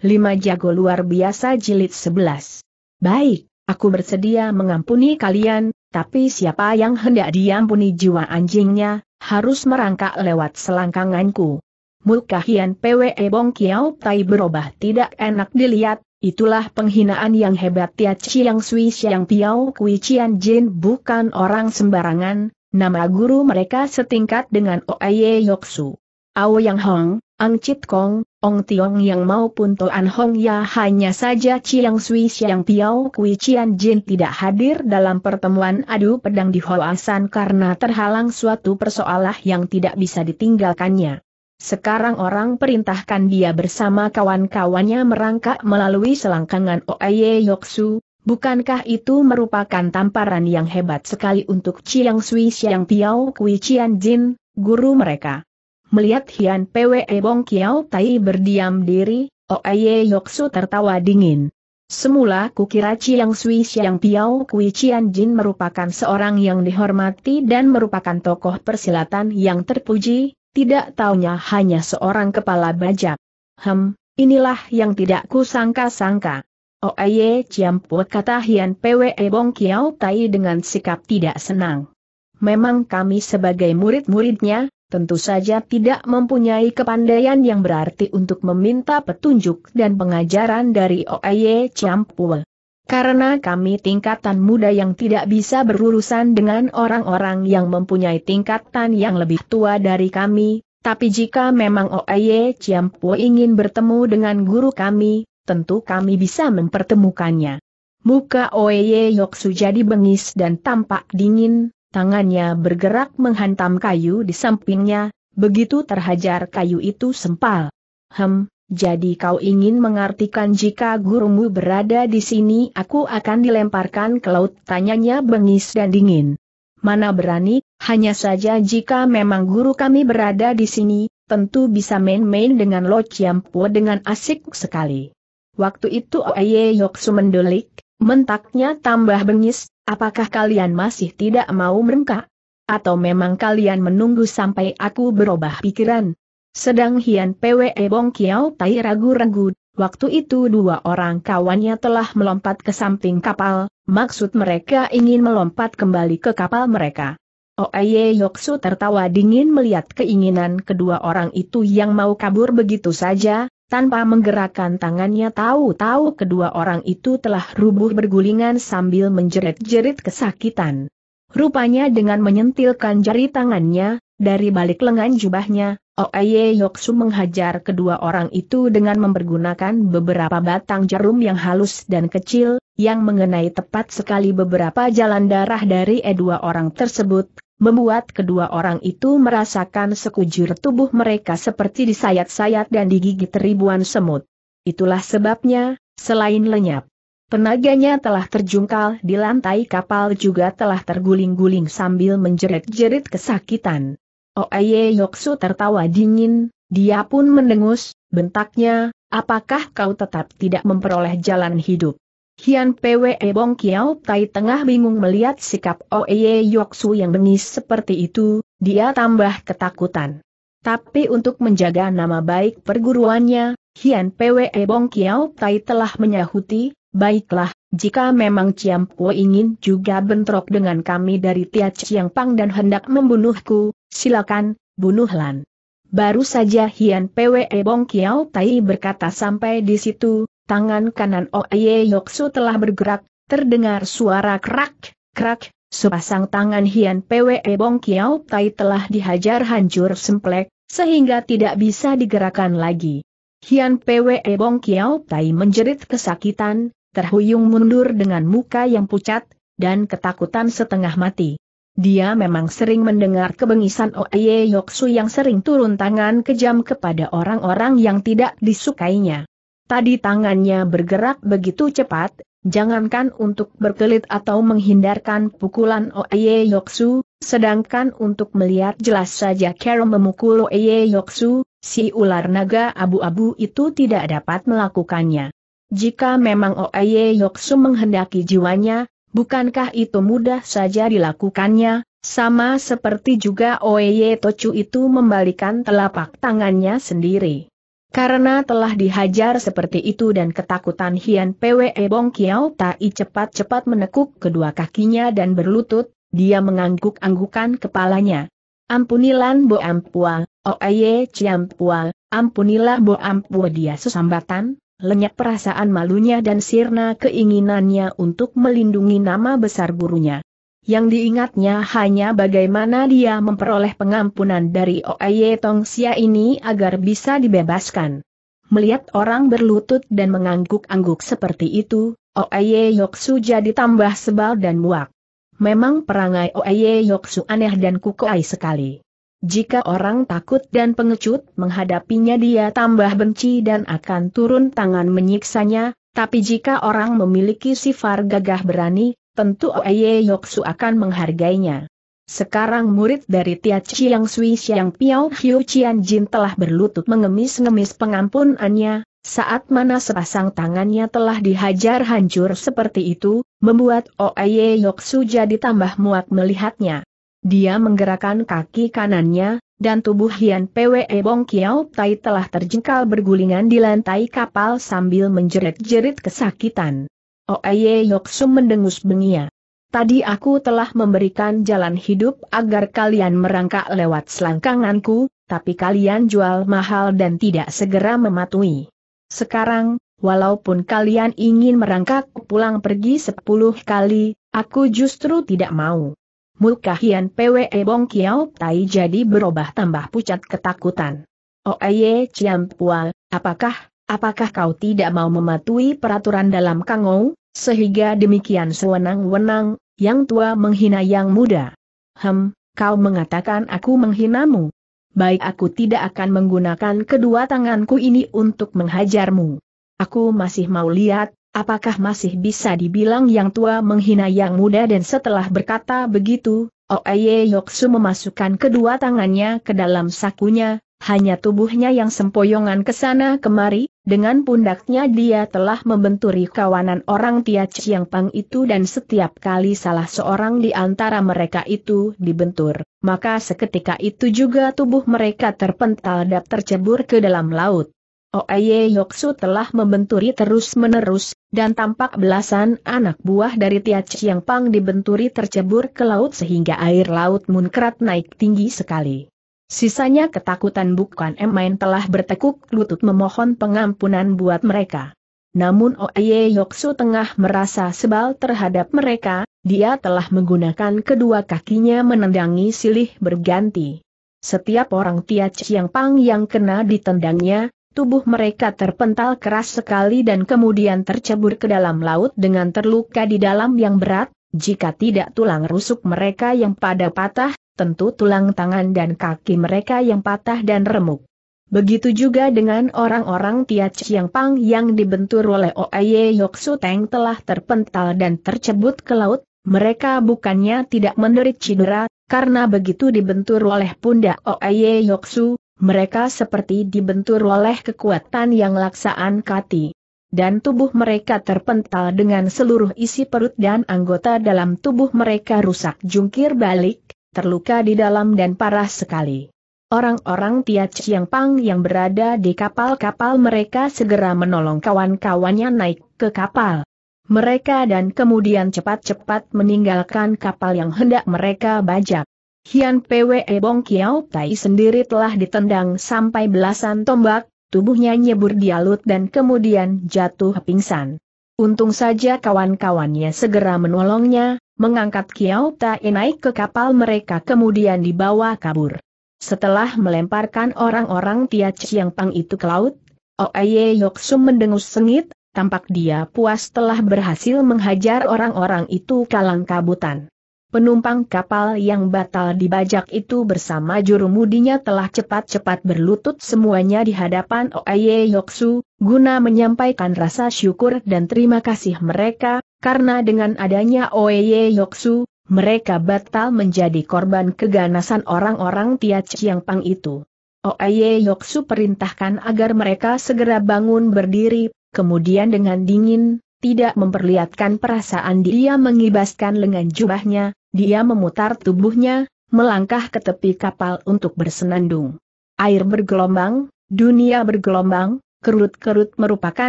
Lima jago luar biasa jilid 11. Baik, aku bersedia mengampuni kalian, tapi siapa yang hendak diampuni jiwa anjingnya, harus merangkak lewat selangkanganku. Muka Hian PWE Bong Kiao Tai berubah tidak enak dilihat, Itulah penghinaan yang hebat Tia Chiang Sui Siang Piao Kui Chian Jin bukan orang sembarangan, nama guru mereka setingkat dengan Oaye Yoksu. Ao Yang Hong, Ang Chit Kong, Ong Tiong Yang maupun Toan Hong Ya hanya saja Chiang Sui Siang Piao Kui Chian Jin tidak hadir dalam pertemuan adu pedang di Hoasan karena terhalang suatu persoalan yang tidak bisa ditinggalkannya. Sekarang orang perintahkan dia bersama kawan-kawannya merangkak melalui selangkangan Oye Yoksu, bukankah itu merupakan tamparan yang hebat sekali untuk Chiang Sui Siang Piao Kui Chian Jin, guru mereka? Melihat Hian Pwe Bong Kiao Tai berdiam diri, Oeye oh, Yoksu tertawa dingin. Semula kukira Chiang Sui Chiang Piao Kui Chian Jin merupakan seorang yang dihormati dan merupakan tokoh persilatan yang terpuji, tidak taunya hanya seorang kepala bajak. Hem, inilah yang tidak kusangka-sangka. Oeye oh, Ciamput kata Hian Pwe Bong Kiao Tai dengan sikap tidak senang. Memang kami sebagai murid-muridnya, tentu saja tidak mempunyai kepandaian yang berarti untuk meminta petunjuk dan pengajaran dari Oye Champul. Karena kami tingkatan muda yang tidak bisa berurusan dengan orang-orang yang mempunyai tingkatan yang lebih tua dari kami, tapi jika memang Oye Ciampu ingin bertemu dengan guru kami, tentu kami bisa mempertemukannya. Muka Oye Yoksu jadi bengis dan tampak dingin, tangannya bergerak menghantam kayu di sampingnya, begitu terhajar kayu itu sempal. Hem, jadi kau ingin mengartikan jika gurumu berada di sini aku akan dilemparkan ke laut tanyanya bengis dan dingin. Mana berani, hanya saja jika memang guru kami berada di sini, tentu bisa main-main dengan Lo Chiampu dengan asik sekali. Waktu itu Oye Yoksu mendelik, mentaknya tambah bengis, Apakah kalian masih tidak mau merengkak? Atau memang kalian menunggu sampai aku berubah pikiran? Sedang Hian PWE Bong Kiao Tai ragu-ragu, waktu itu dua orang kawannya telah melompat ke samping kapal, maksud mereka ingin melompat kembali ke kapal mereka. Oeye Yoksu tertawa dingin melihat keinginan kedua orang itu yang mau kabur begitu saja, tanpa menggerakkan tangannya tahu-tahu kedua orang itu telah rubuh bergulingan sambil menjerit-jerit kesakitan. Rupanya dengan menyentilkan jari tangannya, dari balik lengan jubahnya, Oeye Yoksu menghajar kedua orang itu dengan mempergunakan beberapa batang jarum yang halus dan kecil, yang mengenai tepat sekali beberapa jalan darah dari e dua orang tersebut, membuat kedua orang itu merasakan sekujur tubuh mereka seperti disayat-sayat dan digigit ribuan semut. Itulah sebabnya, selain lenyap, tenaganya telah terjungkal di lantai kapal juga telah terguling-guling sambil menjerit-jerit kesakitan. Oeye Yoksu tertawa dingin, dia pun mendengus, bentaknya, apakah kau tetap tidak memperoleh jalan hidup? Hian Pwe Bong Kiao Tai tengah bingung melihat sikap Oeye Yoksu yang bengis seperti itu, dia tambah ketakutan. Tapi untuk menjaga nama baik perguruannya, Hian Pwe Bong Kiao Tai telah menyahuti, baiklah, jika memang Ciam Po ingin juga bentrok dengan kami dari Tia Chiang Pang dan hendak membunuhku, silakan, bunuhlah. Baru saja Hian Pwe Bong Kiao Tai berkata sampai di situ, tangan kanan Oye Yoksu telah bergerak, terdengar suara kerak, kerak, sepasang tangan Hian PWE Bong Kiao Tai telah dihajar hancur semplek, sehingga tidak bisa digerakkan lagi. Hian PWE Bong Kiao Tai menjerit kesakitan, terhuyung mundur dengan muka yang pucat, dan ketakutan setengah mati. Dia memang sering mendengar kebengisan Oye Yoksu yang sering turun tangan kejam kepada orang-orang yang tidak disukainya. Tadi tangannya bergerak begitu cepat, jangankan untuk berkelit atau menghindarkan pukulan Oye Yoksu, sedangkan untuk melihat jelas saja Carol memukul Oye Yoksu, si ular naga abu-abu itu tidak dapat melakukannya. Jika memang Oye Yoksu menghendaki jiwanya, bukankah itu mudah saja dilakukannya, sama seperti juga Oye Tochu itu membalikan telapak tangannya sendiri. Karena telah dihajar seperti itu dan ketakutan Hian Pwe Bong Kiao Tai cepat-cepat menekuk kedua kakinya dan berlutut, dia mengangguk-anggukan kepalanya. Ampunilan Bo Ampua, Oeye Ciam Pua, ampunilah Bo Ampua dia sesambatan, lenyap perasaan malunya dan sirna keinginannya untuk melindungi nama besar gurunya. Yang diingatnya hanya bagaimana dia memperoleh pengampunan dari Oye Tong Sia ini agar bisa dibebaskan. Melihat orang berlutut dan mengangguk-angguk seperti itu, Oye Yoksu jadi tambah sebal dan muak. Memang perangai Oye Yoksu aneh dan kukuai sekali. Jika orang takut dan pengecut menghadapinya dia tambah benci dan akan turun tangan menyiksanya, tapi jika orang memiliki sifar gagah berani, tentu Oye Yoksu akan menghargainya. Sekarang murid dari Tia Chiang Sui Xiang Piao Hiu Chian Jin telah berlutut mengemis-ngemis pengampunannya, saat mana sepasang tangannya telah dihajar hancur seperti itu, membuat Oye Yoksu jadi tambah muak melihatnya. Dia menggerakkan kaki kanannya, dan tubuh Hian Pwe Bong Kiao Tai telah terjengkal bergulingan di lantai kapal sambil menjerit-jerit kesakitan. Oye Yoksum mendengus bengia. Tadi aku telah memberikan jalan hidup agar kalian merangkak lewat selangkanganku, tapi kalian jual mahal dan tidak segera mematuhi. Sekarang, walaupun kalian ingin merangkak pulang pergi sepuluh kali, aku justru tidak mau. Mulkahian PWE Bong Kiao Tai jadi berubah tambah pucat ketakutan. Oye Pua, apakah, apakah kau tidak mau mematuhi peraturan dalam Kangou? Sehingga demikian sewenang-wenang, yang tua menghina yang muda. Hem, kau mengatakan aku menghinamu. Baik aku tidak akan menggunakan kedua tanganku ini untuk menghajarmu. Aku masih mau lihat, apakah masih bisa dibilang yang tua menghina yang muda dan setelah berkata begitu, Oeye oh, Yoksu memasukkan kedua tangannya ke dalam sakunya, hanya tubuhnya yang sempoyongan ke sana kemari, dengan pundaknya dia telah membenturi kawanan orang Tia Chiang Pang itu dan setiap kali salah seorang di antara mereka itu dibentur, maka seketika itu juga tubuh mereka terpental dan tercebur ke dalam laut. Oeye Yoksu telah membenturi terus-menerus, dan tampak belasan anak buah dari Tia Chiang Pang dibenturi tercebur ke laut sehingga air laut munkrat naik tinggi sekali. Sisanya ketakutan bukan main telah bertekuk lutut memohon pengampunan buat mereka. Namun Oye Yoksu tengah merasa sebal terhadap mereka, dia telah menggunakan kedua kakinya menendangi silih berganti. Setiap orang Tia yang Pang yang kena ditendangnya, tubuh mereka terpental keras sekali dan kemudian tercebur ke dalam laut dengan terluka di dalam yang berat, jika tidak tulang rusuk mereka yang pada patah, tentu tulang tangan dan kaki mereka yang patah dan remuk. Begitu juga dengan orang-orang Tia Chiang Pang yang dibentur oleh Oye Yok Suteng telah terpental dan tercebut ke laut, mereka bukannya tidak menderit cedera, karena begitu dibentur oleh pundak Oye Yok Su, mereka seperti dibentur oleh kekuatan yang laksaan kati. Dan tubuh mereka terpental dengan seluruh isi perut dan anggota dalam tubuh mereka rusak jungkir balik, terluka di dalam dan parah sekali. Orang-orang Tia Chiang Pang yang berada di kapal-kapal mereka segera menolong kawan-kawannya naik ke kapal. Mereka dan kemudian cepat-cepat meninggalkan kapal yang hendak mereka bajak. Hian Pwe Bong Kiao Tai sendiri telah ditendang sampai belasan tombak, tubuhnya nyebur dialut dan kemudian jatuh pingsan. Untung saja kawan-kawannya segera menolongnya, mengangkat Kiao Tai naik ke kapal mereka kemudian dibawa kabur. Setelah melemparkan orang-orang Tia Chiang Pang itu ke laut, Yok Sum mendengus sengit, tampak dia puas telah berhasil menghajar orang-orang itu kalang kabutan. Penumpang kapal yang batal dibajak itu bersama juru mudinya telah cepat-cepat berlutut semuanya di hadapan Oye Yoksu, guna menyampaikan rasa syukur dan terima kasih mereka, karena dengan adanya Oeye Yoksu, mereka batal menjadi korban keganasan orang-orang Tia Chiang Pang itu. Oeye Yoksu perintahkan agar mereka segera bangun berdiri, kemudian dengan dingin, tidak memperlihatkan perasaan dia mengibaskan lengan jubahnya, dia memutar tubuhnya, melangkah ke tepi kapal untuk bersenandung. Air bergelombang, dunia bergelombang, kerut-kerut merupakan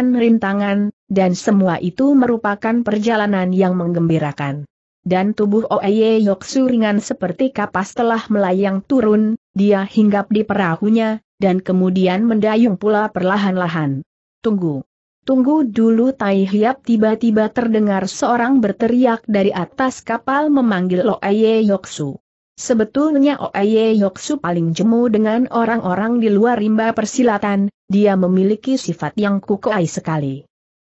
rintangan, dan semua itu merupakan perjalanan yang menggembirakan. Dan tubuh Oeye Yoksu ringan seperti kapas telah melayang turun, dia hinggap di perahunya, dan kemudian mendayung pula perlahan-lahan. Tunggu. Tunggu dulu Tai Hiap tiba-tiba terdengar seorang berteriak dari atas kapal memanggil Oeye Yoksu. Sebetulnya Oeye Yoksu paling jemu dengan orang-orang di luar rimba persilatan, dia memiliki sifat yang kukuai sekali.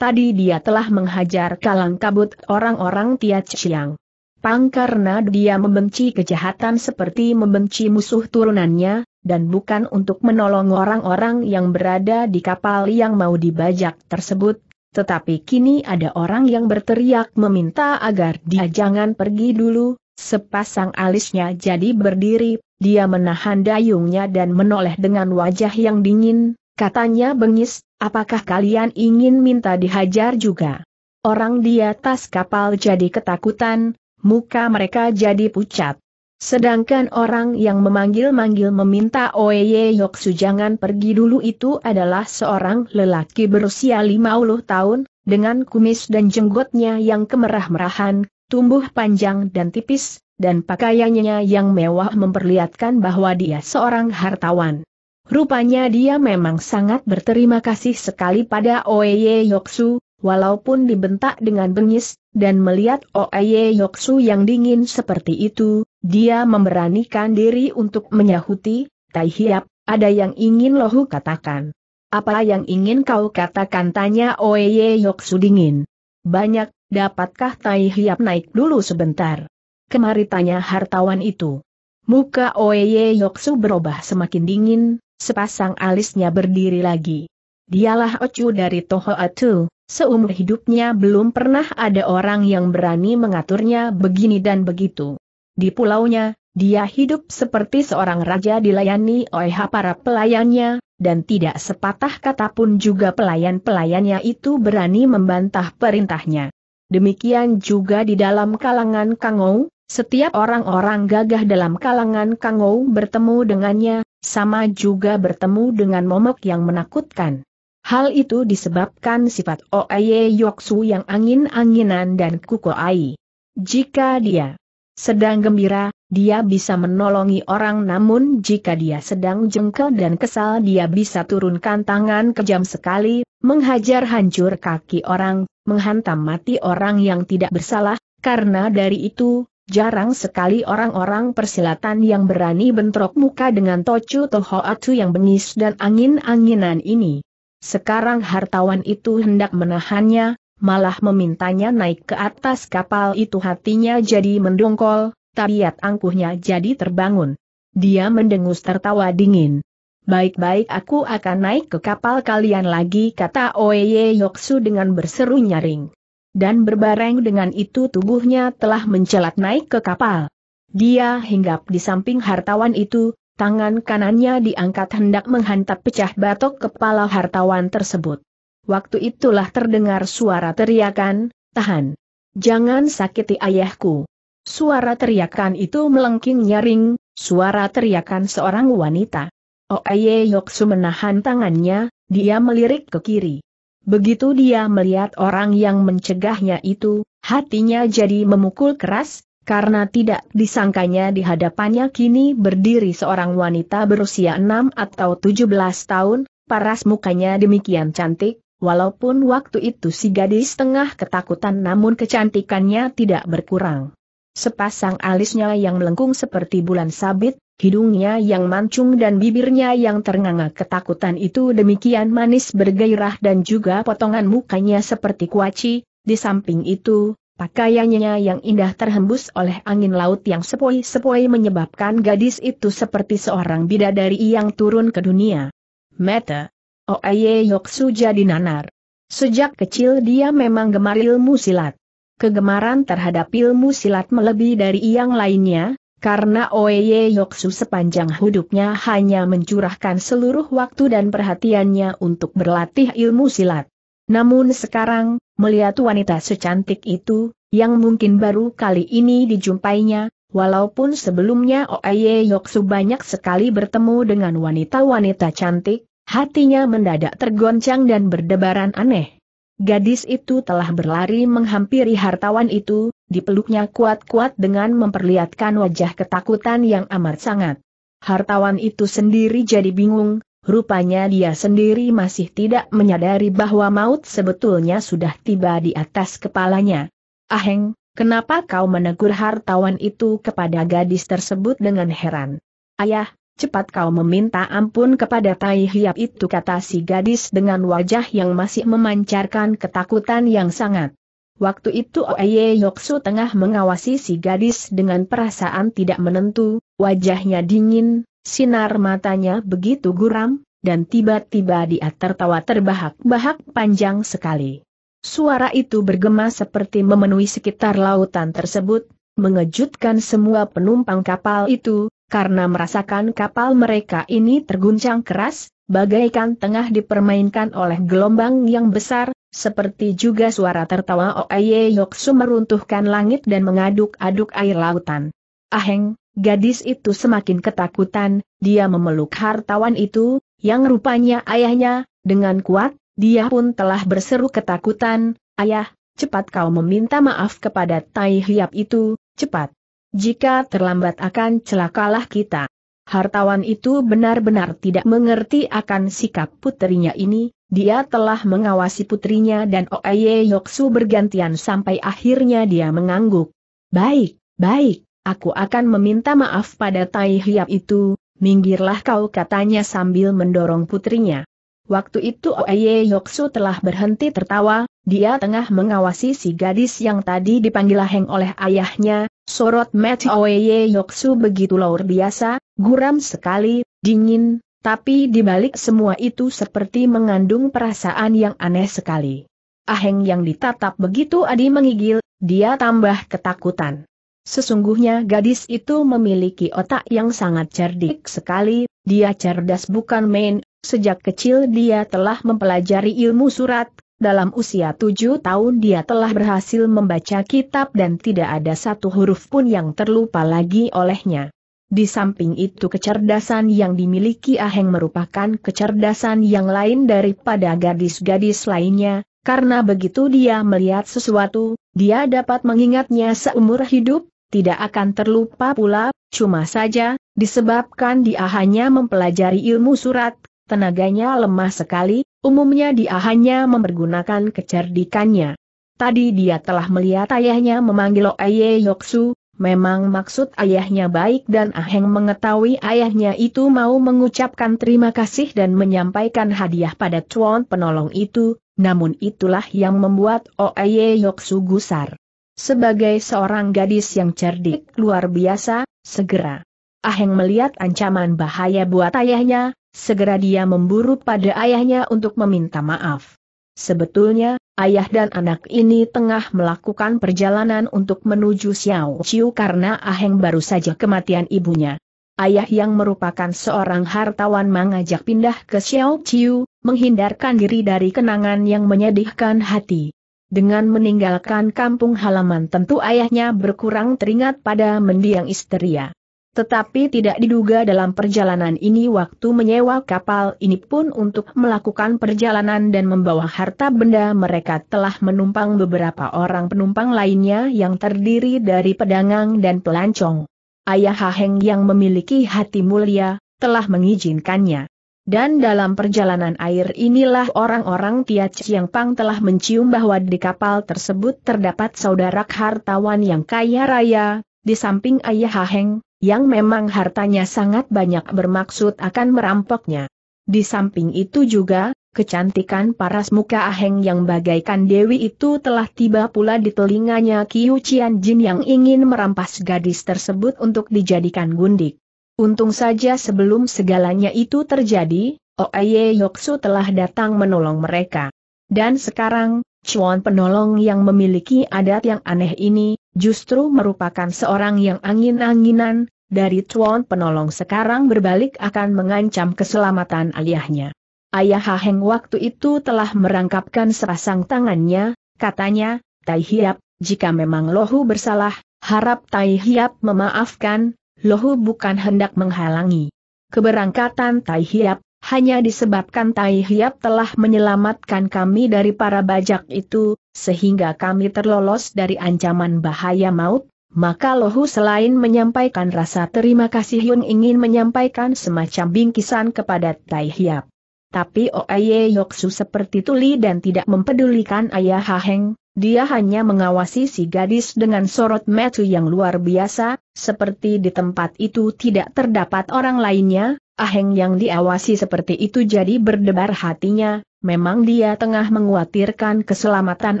Tadi dia telah menghajar kalang kabut orang-orang Tia Chiang. Pang karena dia membenci kejahatan seperti membenci musuh turunannya, dan bukan untuk menolong orang-orang yang berada di kapal yang mau dibajak tersebut, tetapi kini ada orang yang berteriak meminta agar dia jangan pergi dulu, sepasang alisnya jadi berdiri, dia menahan dayungnya dan menoleh dengan wajah yang dingin, Katanya bengis, apakah kalian ingin minta dihajar juga? Orang di atas kapal jadi ketakutan, muka mereka jadi pucat. Sedangkan orang yang memanggil-manggil meminta Oeye Yoksu jangan pergi dulu itu adalah seorang lelaki berusia 50 tahun, dengan kumis dan jenggotnya yang kemerah-merahan, tumbuh panjang dan tipis, dan pakaiannya yang mewah memperlihatkan bahwa dia seorang hartawan. Rupanya dia memang sangat berterima kasih sekali pada Oeye Yoksu, walaupun dibentak dengan bengis, dan melihat Oeye Yoksu yang dingin seperti itu, dia memberanikan diri untuk menyahuti, Tai Hiap, ada yang ingin lohu katakan. Apa yang ingin kau katakan tanya Oeye Yoksu dingin. Banyak, dapatkah Tai Hiap naik dulu sebentar? Kemari tanya hartawan itu. Muka Oeye Yoksu berubah semakin dingin, sepasang alisnya berdiri lagi. Dialah Ocu dari Toho Atu, seumur hidupnya belum pernah ada orang yang berani mengaturnya begini dan begitu. Di pulaunya, dia hidup seperti seorang raja dilayani oleh para pelayannya, dan tidak sepatah kata pun juga pelayan-pelayannya itu berani membantah perintahnya. Demikian juga di dalam kalangan Kangou, setiap orang-orang gagah dalam kalangan Kangou bertemu dengannya, sama juga bertemu dengan momok yang menakutkan. Hal itu disebabkan sifat Oeye Yoksu yang angin-anginan dan kukoai. Jika dia sedang gembira, dia bisa menolongi orang namun jika dia sedang jengkel dan kesal dia bisa turunkan tangan kejam sekali, menghajar hancur kaki orang, menghantam mati orang yang tidak bersalah, karena dari itu, Jarang sekali orang-orang persilatan yang berani bentrok muka dengan Tocu Tohoatu yang bengis dan angin-anginan ini. Sekarang hartawan itu hendak menahannya, malah memintanya naik ke atas kapal itu hatinya jadi mendongkol, tabiat angkuhnya jadi terbangun. Dia mendengus tertawa dingin. Baik-baik aku akan naik ke kapal kalian lagi kata Oye Yoksu dengan berseru nyaring. Dan berbareng dengan itu tubuhnya telah mencelat naik ke kapal. Dia hinggap di samping hartawan itu, tangan kanannya diangkat hendak menghantap pecah batok kepala hartawan tersebut. Waktu itulah terdengar suara teriakan, tahan. Jangan sakiti ayahku. Suara teriakan itu melengking nyaring, suara teriakan seorang wanita. Oeye oh, Yoksu menahan tangannya, dia melirik ke kiri. Begitu dia melihat orang yang mencegahnya itu, hatinya jadi memukul keras, karena tidak disangkanya di hadapannya kini berdiri seorang wanita berusia 6 atau 17 tahun, paras mukanya demikian cantik, walaupun waktu itu si gadis tengah ketakutan namun kecantikannya tidak berkurang sepasang alisnya yang melengkung seperti bulan sabit, hidungnya yang mancung dan bibirnya yang ternganga ketakutan itu demikian manis bergairah dan juga potongan mukanya seperti kuaci, di samping itu, pakaiannya yang indah terhembus oleh angin laut yang sepoi-sepoi menyebabkan gadis itu seperti seorang bidadari yang turun ke dunia. Meta. Oaye Yoksu jadi nanar. Sejak kecil dia memang gemar ilmu silat kegemaran terhadap ilmu silat melebihi dari yang lainnya, karena Oye Yoksu sepanjang hidupnya hanya mencurahkan seluruh waktu dan perhatiannya untuk berlatih ilmu silat. Namun sekarang, melihat wanita secantik itu, yang mungkin baru kali ini dijumpainya, walaupun sebelumnya Oye Yoksu banyak sekali bertemu dengan wanita-wanita cantik, hatinya mendadak tergoncang dan berdebaran aneh. Gadis itu telah berlari menghampiri hartawan itu, dipeluknya kuat-kuat dengan memperlihatkan wajah ketakutan yang amat sangat. Hartawan itu sendiri jadi bingung, rupanya dia sendiri masih tidak menyadari bahwa maut sebetulnya sudah tiba di atas kepalanya. Aheng, kenapa kau menegur hartawan itu kepada gadis tersebut dengan heran? Ayah, cepat kau meminta ampun kepada tai hiap itu kata si gadis dengan wajah yang masih memancarkan ketakutan yang sangat. Waktu itu Oeye Yoksu tengah mengawasi si gadis dengan perasaan tidak menentu, wajahnya dingin, sinar matanya begitu guram, dan tiba-tiba dia tertawa terbahak-bahak panjang sekali. Suara itu bergema seperti memenuhi sekitar lautan tersebut, mengejutkan semua penumpang kapal itu, karena merasakan kapal mereka ini terguncang keras, bagaikan tengah dipermainkan oleh gelombang yang besar, seperti juga suara tertawa Oeye Yoksu meruntuhkan langit dan mengaduk-aduk air lautan. Aheng, gadis itu semakin ketakutan, dia memeluk hartawan itu, yang rupanya ayahnya, dengan kuat, dia pun telah berseru ketakutan, ayah, cepat kau meminta maaf kepada Tai Hiap itu, cepat. Jika terlambat akan celakalah kita. Hartawan itu benar-benar tidak mengerti akan sikap putrinya ini, dia telah mengawasi putrinya dan Oeye Yoksu bergantian sampai akhirnya dia mengangguk. Baik, baik, aku akan meminta maaf pada Tai Hiap itu, minggirlah kau katanya sambil mendorong putrinya. Waktu itu Oeye Yoksu telah berhenti tertawa, dia tengah mengawasi si gadis yang tadi dipanggil Aheng oleh ayahnya, Sorot Oye Yoksu begitu luar biasa, guram sekali, dingin, tapi dibalik semua itu seperti mengandung perasaan yang aneh sekali. Aheng yang ditatap begitu Adi mengigil, dia tambah ketakutan. Sesungguhnya gadis itu memiliki otak yang sangat cerdik sekali, dia cerdas bukan main, sejak kecil dia telah mempelajari ilmu surat dalam usia tujuh tahun dia telah berhasil membaca kitab dan tidak ada satu huruf pun yang terlupa lagi olehnya. Di samping itu kecerdasan yang dimiliki Aheng merupakan kecerdasan yang lain daripada gadis-gadis lainnya, karena begitu dia melihat sesuatu, dia dapat mengingatnya seumur hidup, tidak akan terlupa pula, cuma saja, disebabkan dia hanya mempelajari ilmu surat, tenaganya lemah sekali, Umumnya dia hanya mempergunakan kecerdikannya. Tadi dia telah melihat ayahnya memanggil Oye Yoksu, memang maksud ayahnya baik dan Aheng mengetahui ayahnya itu mau mengucapkan terima kasih dan menyampaikan hadiah pada cuan penolong itu, namun itulah yang membuat Oye Yoksu gusar. Sebagai seorang gadis yang cerdik luar biasa, segera. Aheng melihat ancaman bahaya buat ayahnya, Segera dia memburu pada ayahnya untuk meminta maaf. Sebetulnya, ayah dan anak ini tengah melakukan perjalanan untuk menuju Xiao Chiu karena Aheng baru saja kematian ibunya. Ayah yang merupakan seorang hartawan mengajak pindah ke Xiao Chiu, menghindarkan diri dari kenangan yang menyedihkan hati. Dengan meninggalkan kampung halaman tentu ayahnya berkurang teringat pada mendiang isteria. Tetapi tidak diduga dalam perjalanan ini waktu menyewa kapal ini pun untuk melakukan perjalanan dan membawa harta benda mereka telah menumpang beberapa orang penumpang lainnya yang terdiri dari pedangang dan pelancong. Ayah Haheng yang memiliki hati mulia, telah mengizinkannya. Dan dalam perjalanan air inilah orang-orang Tia Chiang Pang telah mencium bahwa di kapal tersebut terdapat saudara hartawan yang kaya raya, di samping ayah Haheng, yang memang hartanya sangat banyak bermaksud akan merampoknya. Di samping itu juga, kecantikan paras muka aheng yang bagaikan Dewi itu telah tiba pula di telinganya Kiu Cian Jin yang ingin merampas gadis tersebut untuk dijadikan gundik. Untung saja sebelum segalanya itu terjadi, Oeye Yoksu telah datang menolong mereka. Dan sekarang, Chuan penolong yang memiliki adat yang aneh ini, justru merupakan seorang yang angin-anginan, dari Chuan penolong sekarang berbalik akan mengancam keselamatan ayahnya. Ayah ha waktu itu telah merangkapkan serasang tangannya, katanya, Tai Hiap, jika memang Lohu bersalah, harap Tai Hiap memaafkan, Lohu bukan hendak menghalangi. Keberangkatan Tai Hiap, hanya disebabkan Tai Hiap telah menyelamatkan kami dari para bajak itu, sehingga kami terlolos dari ancaman bahaya maut, maka Lohu selain menyampaikan rasa terima kasih Yun ingin menyampaikan semacam bingkisan kepada Tai Hiap. Tapi Oye Yoksu seperti tuli dan tidak mempedulikan ayah Haheng, dia hanya mengawasi si gadis dengan sorot metu yang luar biasa, seperti di tempat itu tidak terdapat orang lainnya, Aheng yang diawasi seperti itu jadi berdebar hatinya, memang dia tengah menguatirkan keselamatan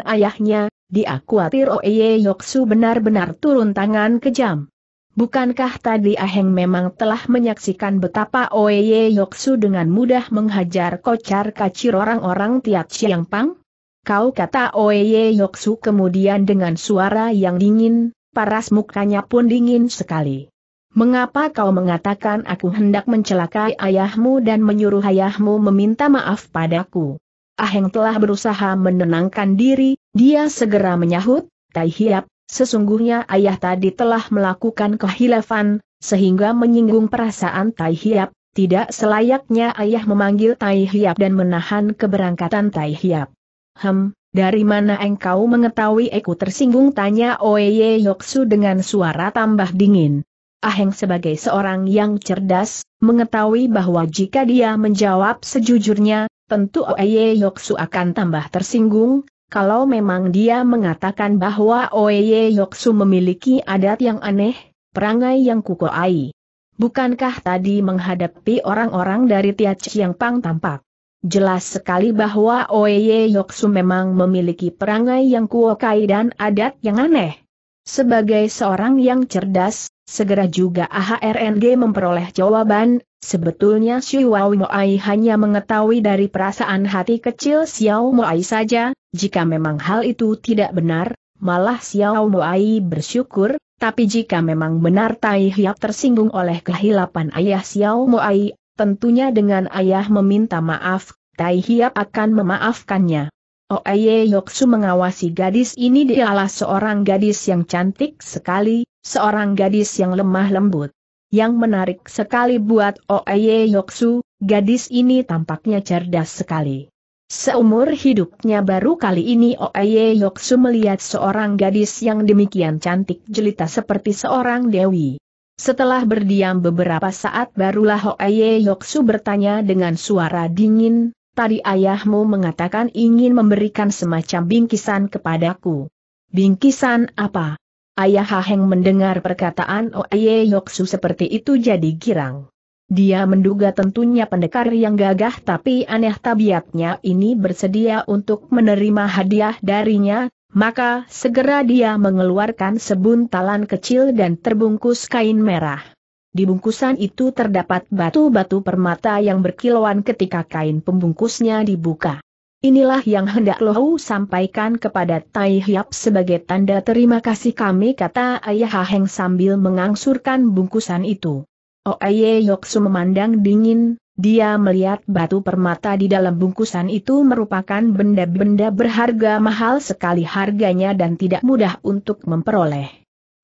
ayahnya, dia khawatir Oeye Yoksu benar-benar turun tangan kejam. Bukankah tadi Aheng memang telah menyaksikan betapa Oeye Yoksu dengan mudah menghajar kocar kacir orang-orang Tiat Siang Pang? Kau kata Oeye Yoksu kemudian dengan suara yang dingin, paras mukanya pun dingin sekali. Mengapa kau mengatakan aku hendak mencelakai ayahmu dan menyuruh ayahmu meminta maaf padaku? Aheng telah berusaha menenangkan diri, dia segera menyahut, Tai Hiap, sesungguhnya ayah tadi telah melakukan kehilafan, sehingga menyinggung perasaan Tai Hiap, tidak selayaknya ayah memanggil Tai Hiap dan menahan keberangkatan Tai Hiap. Hem, dari mana engkau mengetahui aku tersinggung tanya Oye Yoksu dengan suara tambah dingin. Aheng sebagai seorang yang cerdas, mengetahui bahwa jika dia menjawab sejujurnya, tentu Oeye Yoksu akan tambah tersinggung, kalau memang dia mengatakan bahwa Oeye Yoksu memiliki adat yang aneh, perangai yang kukoai. Bukankah tadi menghadapi orang-orang dari Tiaci yang pang tampak? Jelas sekali bahwa Oeye Yoksu memang memiliki perangai yang kuokai dan adat yang aneh. Sebagai seorang yang cerdas, segera juga AHRNG memperoleh jawaban, sebetulnya Xiao Moai hanya mengetahui dari perasaan hati kecil Xiao Moai saja, jika memang hal itu tidak benar, malah Xiao Moai bersyukur, tapi jika memang benar Tai Hia tersinggung oleh kehilapan ayah Xiao Moai, tentunya dengan ayah meminta maaf, Tai Hia akan memaafkannya. Oeye Yoksu mengawasi gadis ini dialah seorang gadis yang cantik sekali, seorang gadis yang lemah lembut. Yang menarik sekali buat Oeye Yoksu, gadis ini tampaknya cerdas sekali. Seumur hidupnya baru kali ini Oeye Yoksu melihat seorang gadis yang demikian cantik jelita seperti seorang dewi. Setelah berdiam beberapa saat barulah Oeye Yoksu bertanya dengan suara dingin, Tadi ayahmu mengatakan ingin memberikan semacam bingkisan kepadaku. Bingkisan apa? Ayah Haheng mendengar perkataan Oye Yoksu seperti itu jadi girang. Dia menduga tentunya pendekar yang gagah tapi aneh tabiatnya ini bersedia untuk menerima hadiah darinya, maka segera dia mengeluarkan sebuntalan kecil dan terbungkus kain merah. Di bungkusan itu terdapat batu-batu permata yang berkilauan ketika kain pembungkusnya dibuka. Inilah yang hendak Lohu sampaikan kepada Tai Hiap sebagai tanda terima kasih kami kata Ayah Heng sambil mengangsurkan bungkusan itu. Oh Aye Yoksu memandang dingin, dia melihat batu permata di dalam bungkusan itu merupakan benda-benda berharga mahal sekali harganya dan tidak mudah untuk memperoleh.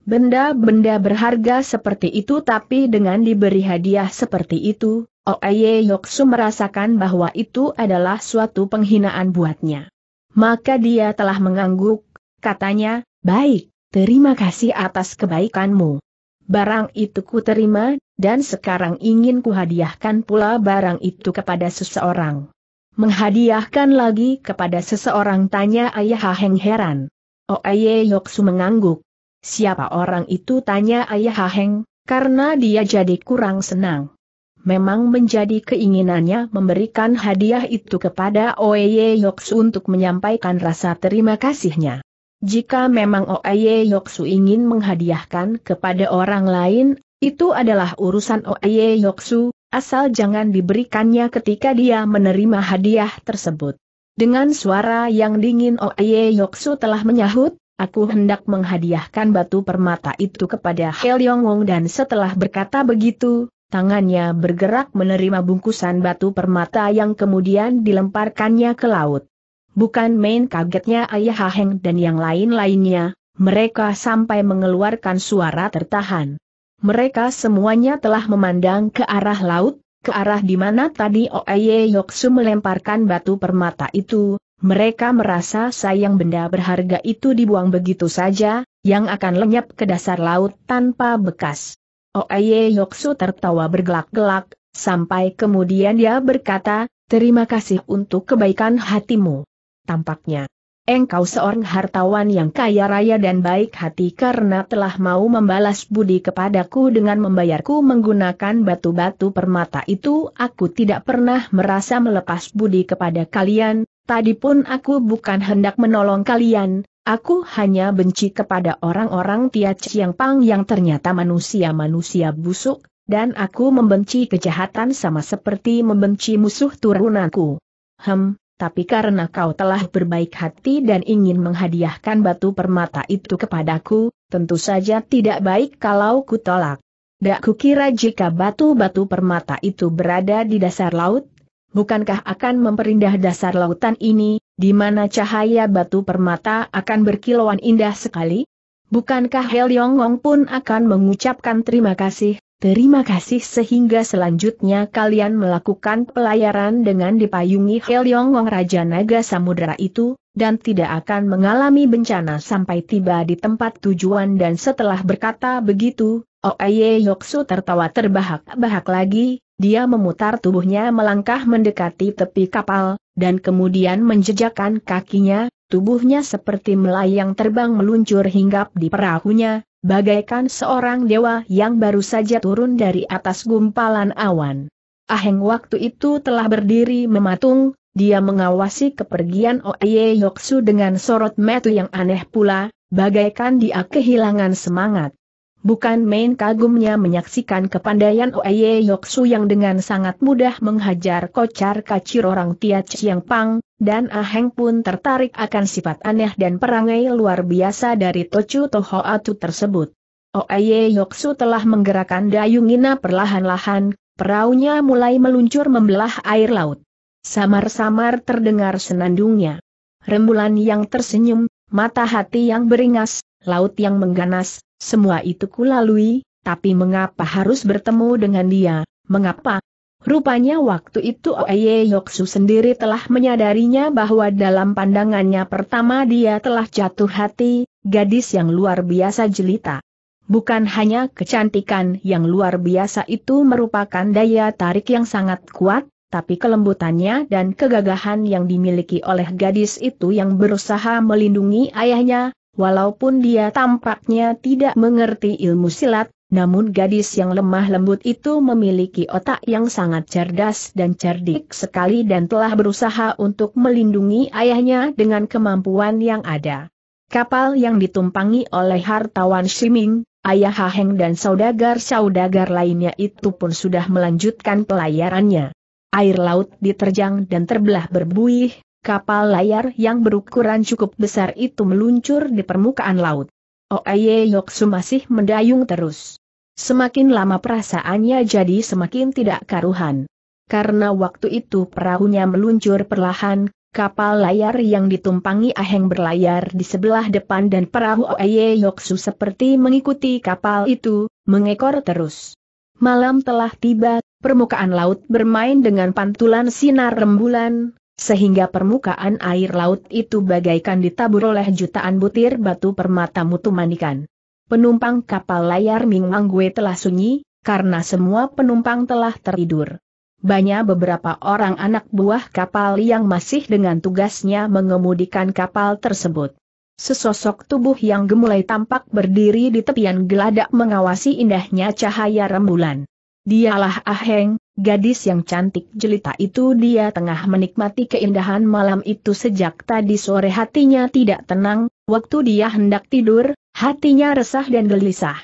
Benda-benda berharga seperti itu tapi dengan diberi hadiah seperti itu, Oeye Yoksu merasakan bahwa itu adalah suatu penghinaan buatnya. Maka dia telah mengangguk, katanya, baik, terima kasih atas kebaikanmu. Barang itu ku terima, dan sekarang ingin ku hadiahkan pula barang itu kepada seseorang. Menghadiahkan lagi kepada seseorang tanya ayah Heng heran. Oeye Yoksu mengangguk. Siapa orang itu tanya ayah Haheng, karena dia jadi kurang senang. Memang menjadi keinginannya memberikan hadiah itu kepada Oeye Yoksu untuk menyampaikan rasa terima kasihnya. Jika memang Oeye Yoksu ingin menghadiahkan kepada orang lain, itu adalah urusan Oeye Yoksu, asal jangan diberikannya ketika dia menerima hadiah tersebut. Dengan suara yang dingin Oeye Yoksu telah menyahut, Aku hendak menghadiahkan batu permata itu kepada Hel Wong dan setelah berkata begitu, tangannya bergerak menerima bungkusan batu permata yang kemudian dilemparkannya ke laut. Bukan main kagetnya Ayah Haheng dan yang lain-lainnya, mereka sampai mengeluarkan suara tertahan. Mereka semuanya telah memandang ke arah laut, ke arah di mana tadi Oeye Yoksu melemparkan batu permata itu, mereka merasa sayang benda berharga itu dibuang begitu saja, yang akan lenyap ke dasar laut tanpa bekas. Oeye Yoksu tertawa bergelak-gelak, sampai kemudian dia berkata, terima kasih untuk kebaikan hatimu. Tampaknya, engkau seorang hartawan yang kaya raya dan baik hati karena telah mau membalas budi kepadaku dengan membayarku menggunakan batu-batu permata itu. Aku tidak pernah merasa melepas budi kepada kalian, Tadi pun aku bukan hendak menolong kalian, aku hanya benci kepada orang-orang Tia Chiang Pang yang ternyata manusia-manusia busuk, dan aku membenci kejahatan sama seperti membenci musuh turunanku. Hem, tapi karena kau telah berbaik hati dan ingin menghadiahkan batu permata itu kepadaku, tentu saja tidak baik kalau ku tolak. Dak kukira jika batu-batu permata itu berada di dasar laut, bukankah akan memperindah dasar lautan ini, di mana cahaya batu permata akan berkilauan indah sekali? Bukankah Hel Yongong pun akan mengucapkan terima kasih, terima kasih sehingga selanjutnya kalian melakukan pelayaran dengan dipayungi Hel Yongong Raja Naga Samudera itu, dan tidak akan mengalami bencana sampai tiba di tempat tujuan dan setelah berkata begitu, Oeye Yoksu tertawa terbahak-bahak lagi, dia memutar tubuhnya melangkah mendekati tepi kapal, dan kemudian menjejakkan kakinya, tubuhnya seperti melayang terbang meluncur hinggap di perahunya, bagaikan seorang dewa yang baru saja turun dari atas gumpalan awan. Aheng waktu itu telah berdiri mematung, dia mengawasi kepergian Oye Yoksu dengan sorot metu yang aneh pula, bagaikan dia kehilangan semangat. Bukan main kagumnya menyaksikan kepandaian Oye Yoksu yang dengan sangat mudah menghajar kocar kacir orang Tia Chiang Pang, dan Aheng pun tertarik akan sifat aneh dan perangai luar biasa dari Tochu Atu tersebut. Oye Yoksu telah menggerakkan dayung ina perlahan-lahan, peraunya mulai meluncur membelah air laut. Samar-samar terdengar senandungnya. Rembulan yang tersenyum, mata hati yang beringas, laut yang mengganas, semua itu kulalui, tapi mengapa harus bertemu dengan dia, mengapa? Rupanya waktu itu Oye Yoksu sendiri telah menyadarinya bahwa dalam pandangannya pertama dia telah jatuh hati, gadis yang luar biasa jelita. Bukan hanya kecantikan yang luar biasa itu merupakan daya tarik yang sangat kuat, tapi kelembutannya dan kegagahan yang dimiliki oleh gadis itu yang berusaha melindungi ayahnya, Walaupun dia tampaknya tidak mengerti ilmu silat, namun gadis yang lemah lembut itu memiliki otak yang sangat cerdas dan cerdik sekali dan telah berusaha untuk melindungi ayahnya dengan kemampuan yang ada. Kapal yang ditumpangi oleh hartawan Shiming, ayah Haheng dan saudagar-saudagar lainnya itu pun sudah melanjutkan pelayarannya. Air laut diterjang dan terbelah berbuih, kapal layar yang berukuran cukup besar itu meluncur di permukaan laut. Oeye oh, Yoksu masih mendayung terus. Semakin lama perasaannya jadi semakin tidak karuhan. Karena waktu itu perahunya meluncur perlahan, kapal layar yang ditumpangi aheng berlayar di sebelah depan dan perahu Oeye Yoksu seperti mengikuti kapal itu, mengekor terus. Malam telah tiba, permukaan laut bermain dengan pantulan sinar rembulan, sehingga permukaan air laut itu bagaikan ditabur oleh jutaan butir batu permata mutu manikan. Penumpang kapal layar Ming Gue telah sunyi, karena semua penumpang telah tertidur. Banyak beberapa orang anak buah kapal yang masih dengan tugasnya mengemudikan kapal tersebut. Sesosok tubuh yang gemulai tampak berdiri di tepian geladak mengawasi indahnya cahaya rembulan. Dialah Aheng, Gadis yang cantik jelita itu dia tengah menikmati keindahan malam itu sejak tadi sore hatinya tidak tenang, waktu dia hendak tidur, hatinya resah dan gelisah.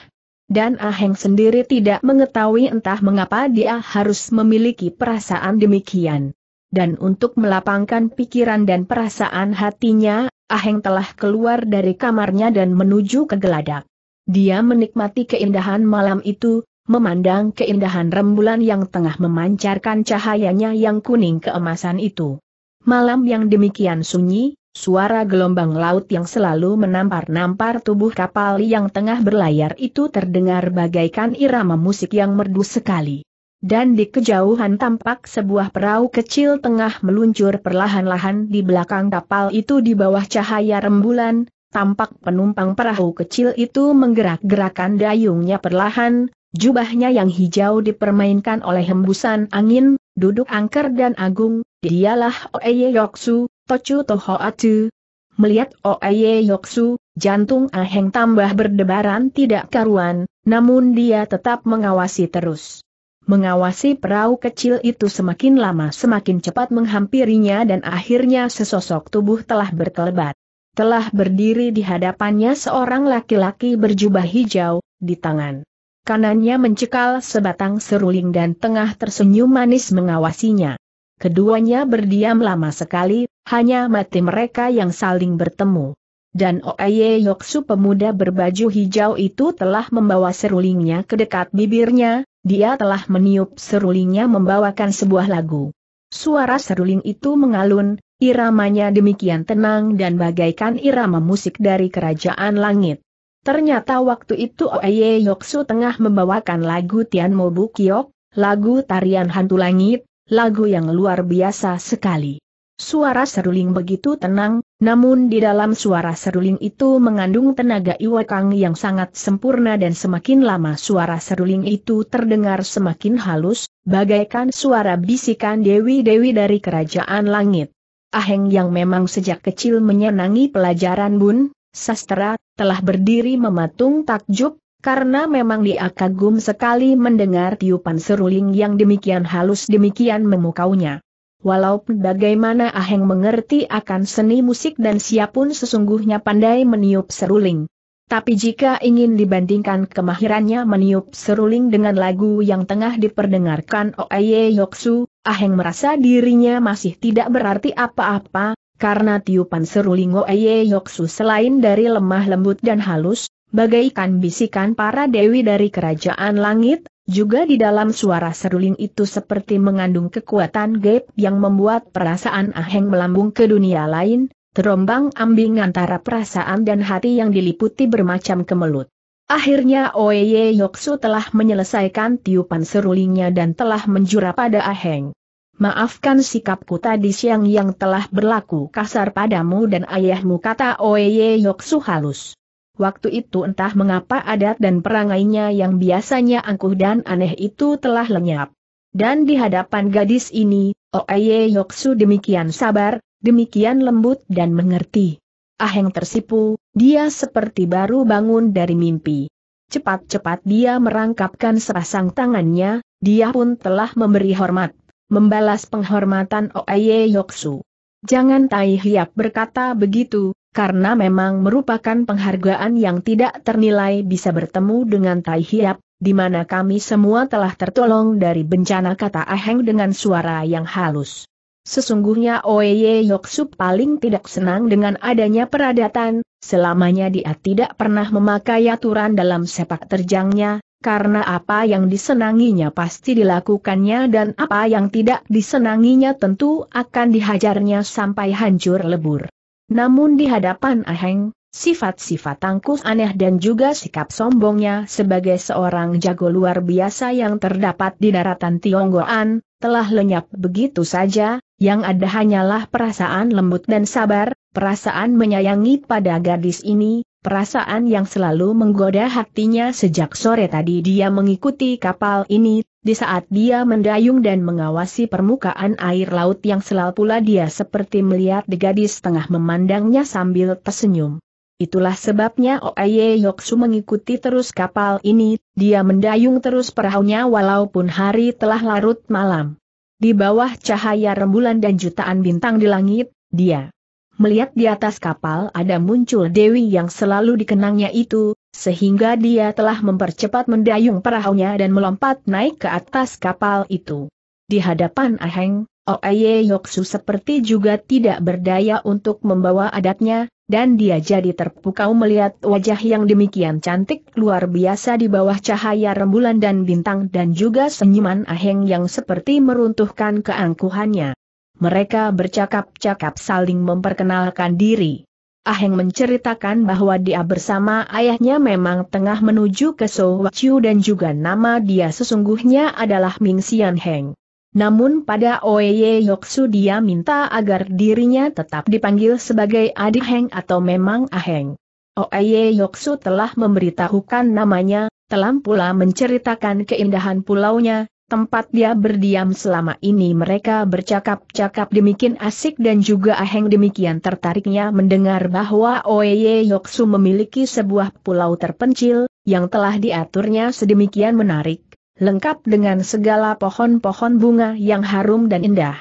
Dan Aheng sendiri tidak mengetahui entah mengapa dia harus memiliki perasaan demikian. Dan untuk melapangkan pikiran dan perasaan hatinya, Aheng telah keluar dari kamarnya dan menuju ke geladak. Dia menikmati keindahan malam itu, memandang keindahan rembulan yang tengah memancarkan cahayanya yang kuning keemasan itu. Malam yang demikian sunyi, suara gelombang laut yang selalu menampar-nampar tubuh kapal yang tengah berlayar itu terdengar bagaikan irama musik yang merdu sekali. Dan di kejauhan tampak sebuah perahu kecil tengah meluncur perlahan-lahan di belakang kapal itu di bawah cahaya rembulan, tampak penumpang perahu kecil itu menggerak-gerakan dayungnya perlahan, Jubahnya yang hijau dipermainkan oleh hembusan angin, duduk angker dan agung, dialah Oeye Yoksu, Tochu Tohoatu. Melihat Oeye Yoksu, jantung Aheng tambah berdebaran tidak karuan, namun dia tetap mengawasi terus. Mengawasi perahu kecil itu semakin lama semakin cepat menghampirinya dan akhirnya sesosok tubuh telah berkelebat. Telah berdiri di hadapannya seorang laki-laki berjubah hijau, di tangan kanannya mencekal sebatang seruling dan tengah tersenyum manis mengawasinya. Keduanya berdiam lama sekali, hanya mati mereka yang saling bertemu. Dan Oeye Yoksu pemuda berbaju hijau itu telah membawa serulingnya ke dekat bibirnya, dia telah meniup serulingnya membawakan sebuah lagu. Suara seruling itu mengalun, iramanya demikian tenang dan bagaikan irama musik dari kerajaan langit. Ternyata waktu itu Oye Yoksu tengah membawakan lagu Tian Mobu Kiok, lagu tarian hantu langit, lagu yang luar biasa sekali. Suara seruling begitu tenang, namun di dalam suara seruling itu mengandung tenaga iwakang yang sangat sempurna dan semakin lama suara seruling itu terdengar semakin halus, bagaikan suara bisikan dewi-dewi dari kerajaan langit. Aheng yang memang sejak kecil menyenangi pelajaran Bun, sastra, telah berdiri mematung takjub, karena memang dia kagum sekali mendengar tiupan seruling yang demikian halus demikian memukaunya. Walaupun bagaimana Aheng mengerti akan seni musik dan siapun sesungguhnya pandai meniup seruling. Tapi jika ingin dibandingkan kemahirannya meniup seruling dengan lagu yang tengah diperdengarkan Oye Yoksu, Aheng merasa dirinya masih tidak berarti apa-apa, karena tiupan seruling Lingo Eye Yoksu selain dari lemah lembut dan halus, bagaikan bisikan para dewi dari kerajaan langit, juga di dalam suara seruling itu seperti mengandung kekuatan gaib yang membuat perasaan Aheng melambung ke dunia lain, terombang ambing antara perasaan dan hati yang diliputi bermacam kemelut. Akhirnya Oeye Yoksu telah menyelesaikan tiupan serulingnya dan telah menjura pada Aheng. Maafkan sikapku tadi siang yang telah berlaku kasar padamu dan ayahmu kata Oye Yoksu halus. Waktu itu entah mengapa adat dan perangainya yang biasanya angkuh dan aneh itu telah lenyap. Dan di hadapan gadis ini, Oye Yoksu demikian sabar, demikian lembut dan mengerti. Aheng tersipu, dia seperti baru bangun dari mimpi. Cepat-cepat dia merangkapkan sepasang tangannya, dia pun telah memberi hormat membalas penghormatan Oye Yoksu. Jangan Tai Hiap berkata begitu, karena memang merupakan penghargaan yang tidak ternilai bisa bertemu dengan Tai Hiap, di mana kami semua telah tertolong dari bencana kata Aheng dengan suara yang halus. Sesungguhnya Oye Yoksu paling tidak senang dengan adanya peradatan, selamanya dia tidak pernah memakai aturan dalam sepak terjangnya, karena apa yang disenanginya pasti dilakukannya dan apa yang tidak disenanginya tentu akan dihajarnya sampai hancur lebur. Namun di hadapan Aheng, sifat-sifat tangkus aneh dan juga sikap sombongnya sebagai seorang jago luar biasa yang terdapat di daratan Tionggoan, telah lenyap begitu saja, yang ada hanyalah perasaan lembut dan sabar, perasaan menyayangi pada gadis ini, Perasaan yang selalu menggoda hatinya sejak sore tadi dia mengikuti kapal ini, di saat dia mendayung dan mengawasi permukaan air laut yang selalu pula dia seperti melihat the gadis tengah memandangnya sambil tersenyum. Itulah sebabnya Oye Yoksu mengikuti terus kapal ini, dia mendayung terus perahunya walaupun hari telah larut malam. Di bawah cahaya rembulan dan jutaan bintang di langit, dia Melihat di atas kapal ada muncul Dewi yang selalu dikenangnya itu, sehingga dia telah mempercepat mendayung perahunya dan melompat naik ke atas kapal itu. Di hadapan Aheng, Oeye Yoksu seperti juga tidak berdaya untuk membawa adatnya, dan dia jadi terpukau melihat wajah yang demikian cantik luar biasa di bawah cahaya rembulan dan bintang dan juga senyuman Aheng yang seperti meruntuhkan keangkuhannya. Mereka bercakap-cakap saling memperkenalkan diri. Aheng menceritakan bahwa dia bersama ayahnya memang tengah menuju ke Sowaciu dan juga nama dia sesungguhnya adalah Ming Xianheng. Namun pada Oye Yoksu dia minta agar dirinya tetap dipanggil sebagai adik Heng atau memang Aheng. Oye Yoksu telah memberitahukan namanya, telah pula menceritakan keindahan pulaunya, Tempat dia berdiam selama ini mereka bercakap-cakap demikian asik dan juga Aheng demikian tertariknya mendengar bahwa Oeye Yoksu memiliki sebuah pulau terpencil, yang telah diaturnya sedemikian menarik, lengkap dengan segala pohon-pohon bunga yang harum dan indah.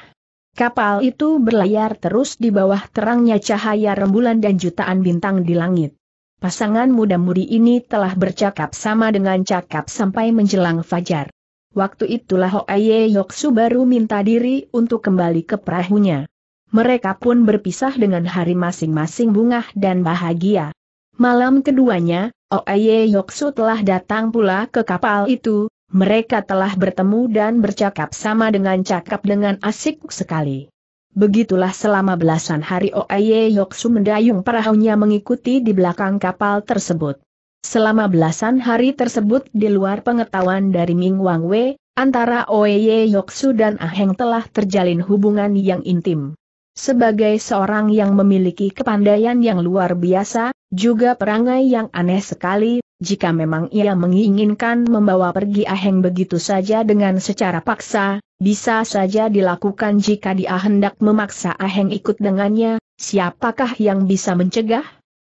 Kapal itu berlayar terus di bawah terangnya cahaya rembulan dan jutaan bintang di langit. Pasangan muda-mudi ini telah bercakap sama dengan cakap sampai menjelang fajar. Waktu itulah Hoaye Yoksu baru minta diri untuk kembali ke perahunya. Mereka pun berpisah dengan hari masing-masing bunga dan bahagia. Malam keduanya, Oaye Yoksu telah datang pula ke kapal itu, mereka telah bertemu dan bercakap sama dengan cakap dengan asik sekali. Begitulah selama belasan hari Oaye Yoksu mendayung perahunya mengikuti di belakang kapal tersebut. Selama belasan hari tersebut di luar pengetahuan dari Ming Wang Wei, antara Oye Yoksu dan Aheng telah terjalin hubungan yang intim. Sebagai seorang yang memiliki kepandaian yang luar biasa, juga perangai yang aneh sekali, jika memang ia menginginkan membawa pergi Aheng begitu saja dengan secara paksa, bisa saja dilakukan jika dia hendak memaksa Aheng ikut dengannya, siapakah yang bisa mencegah?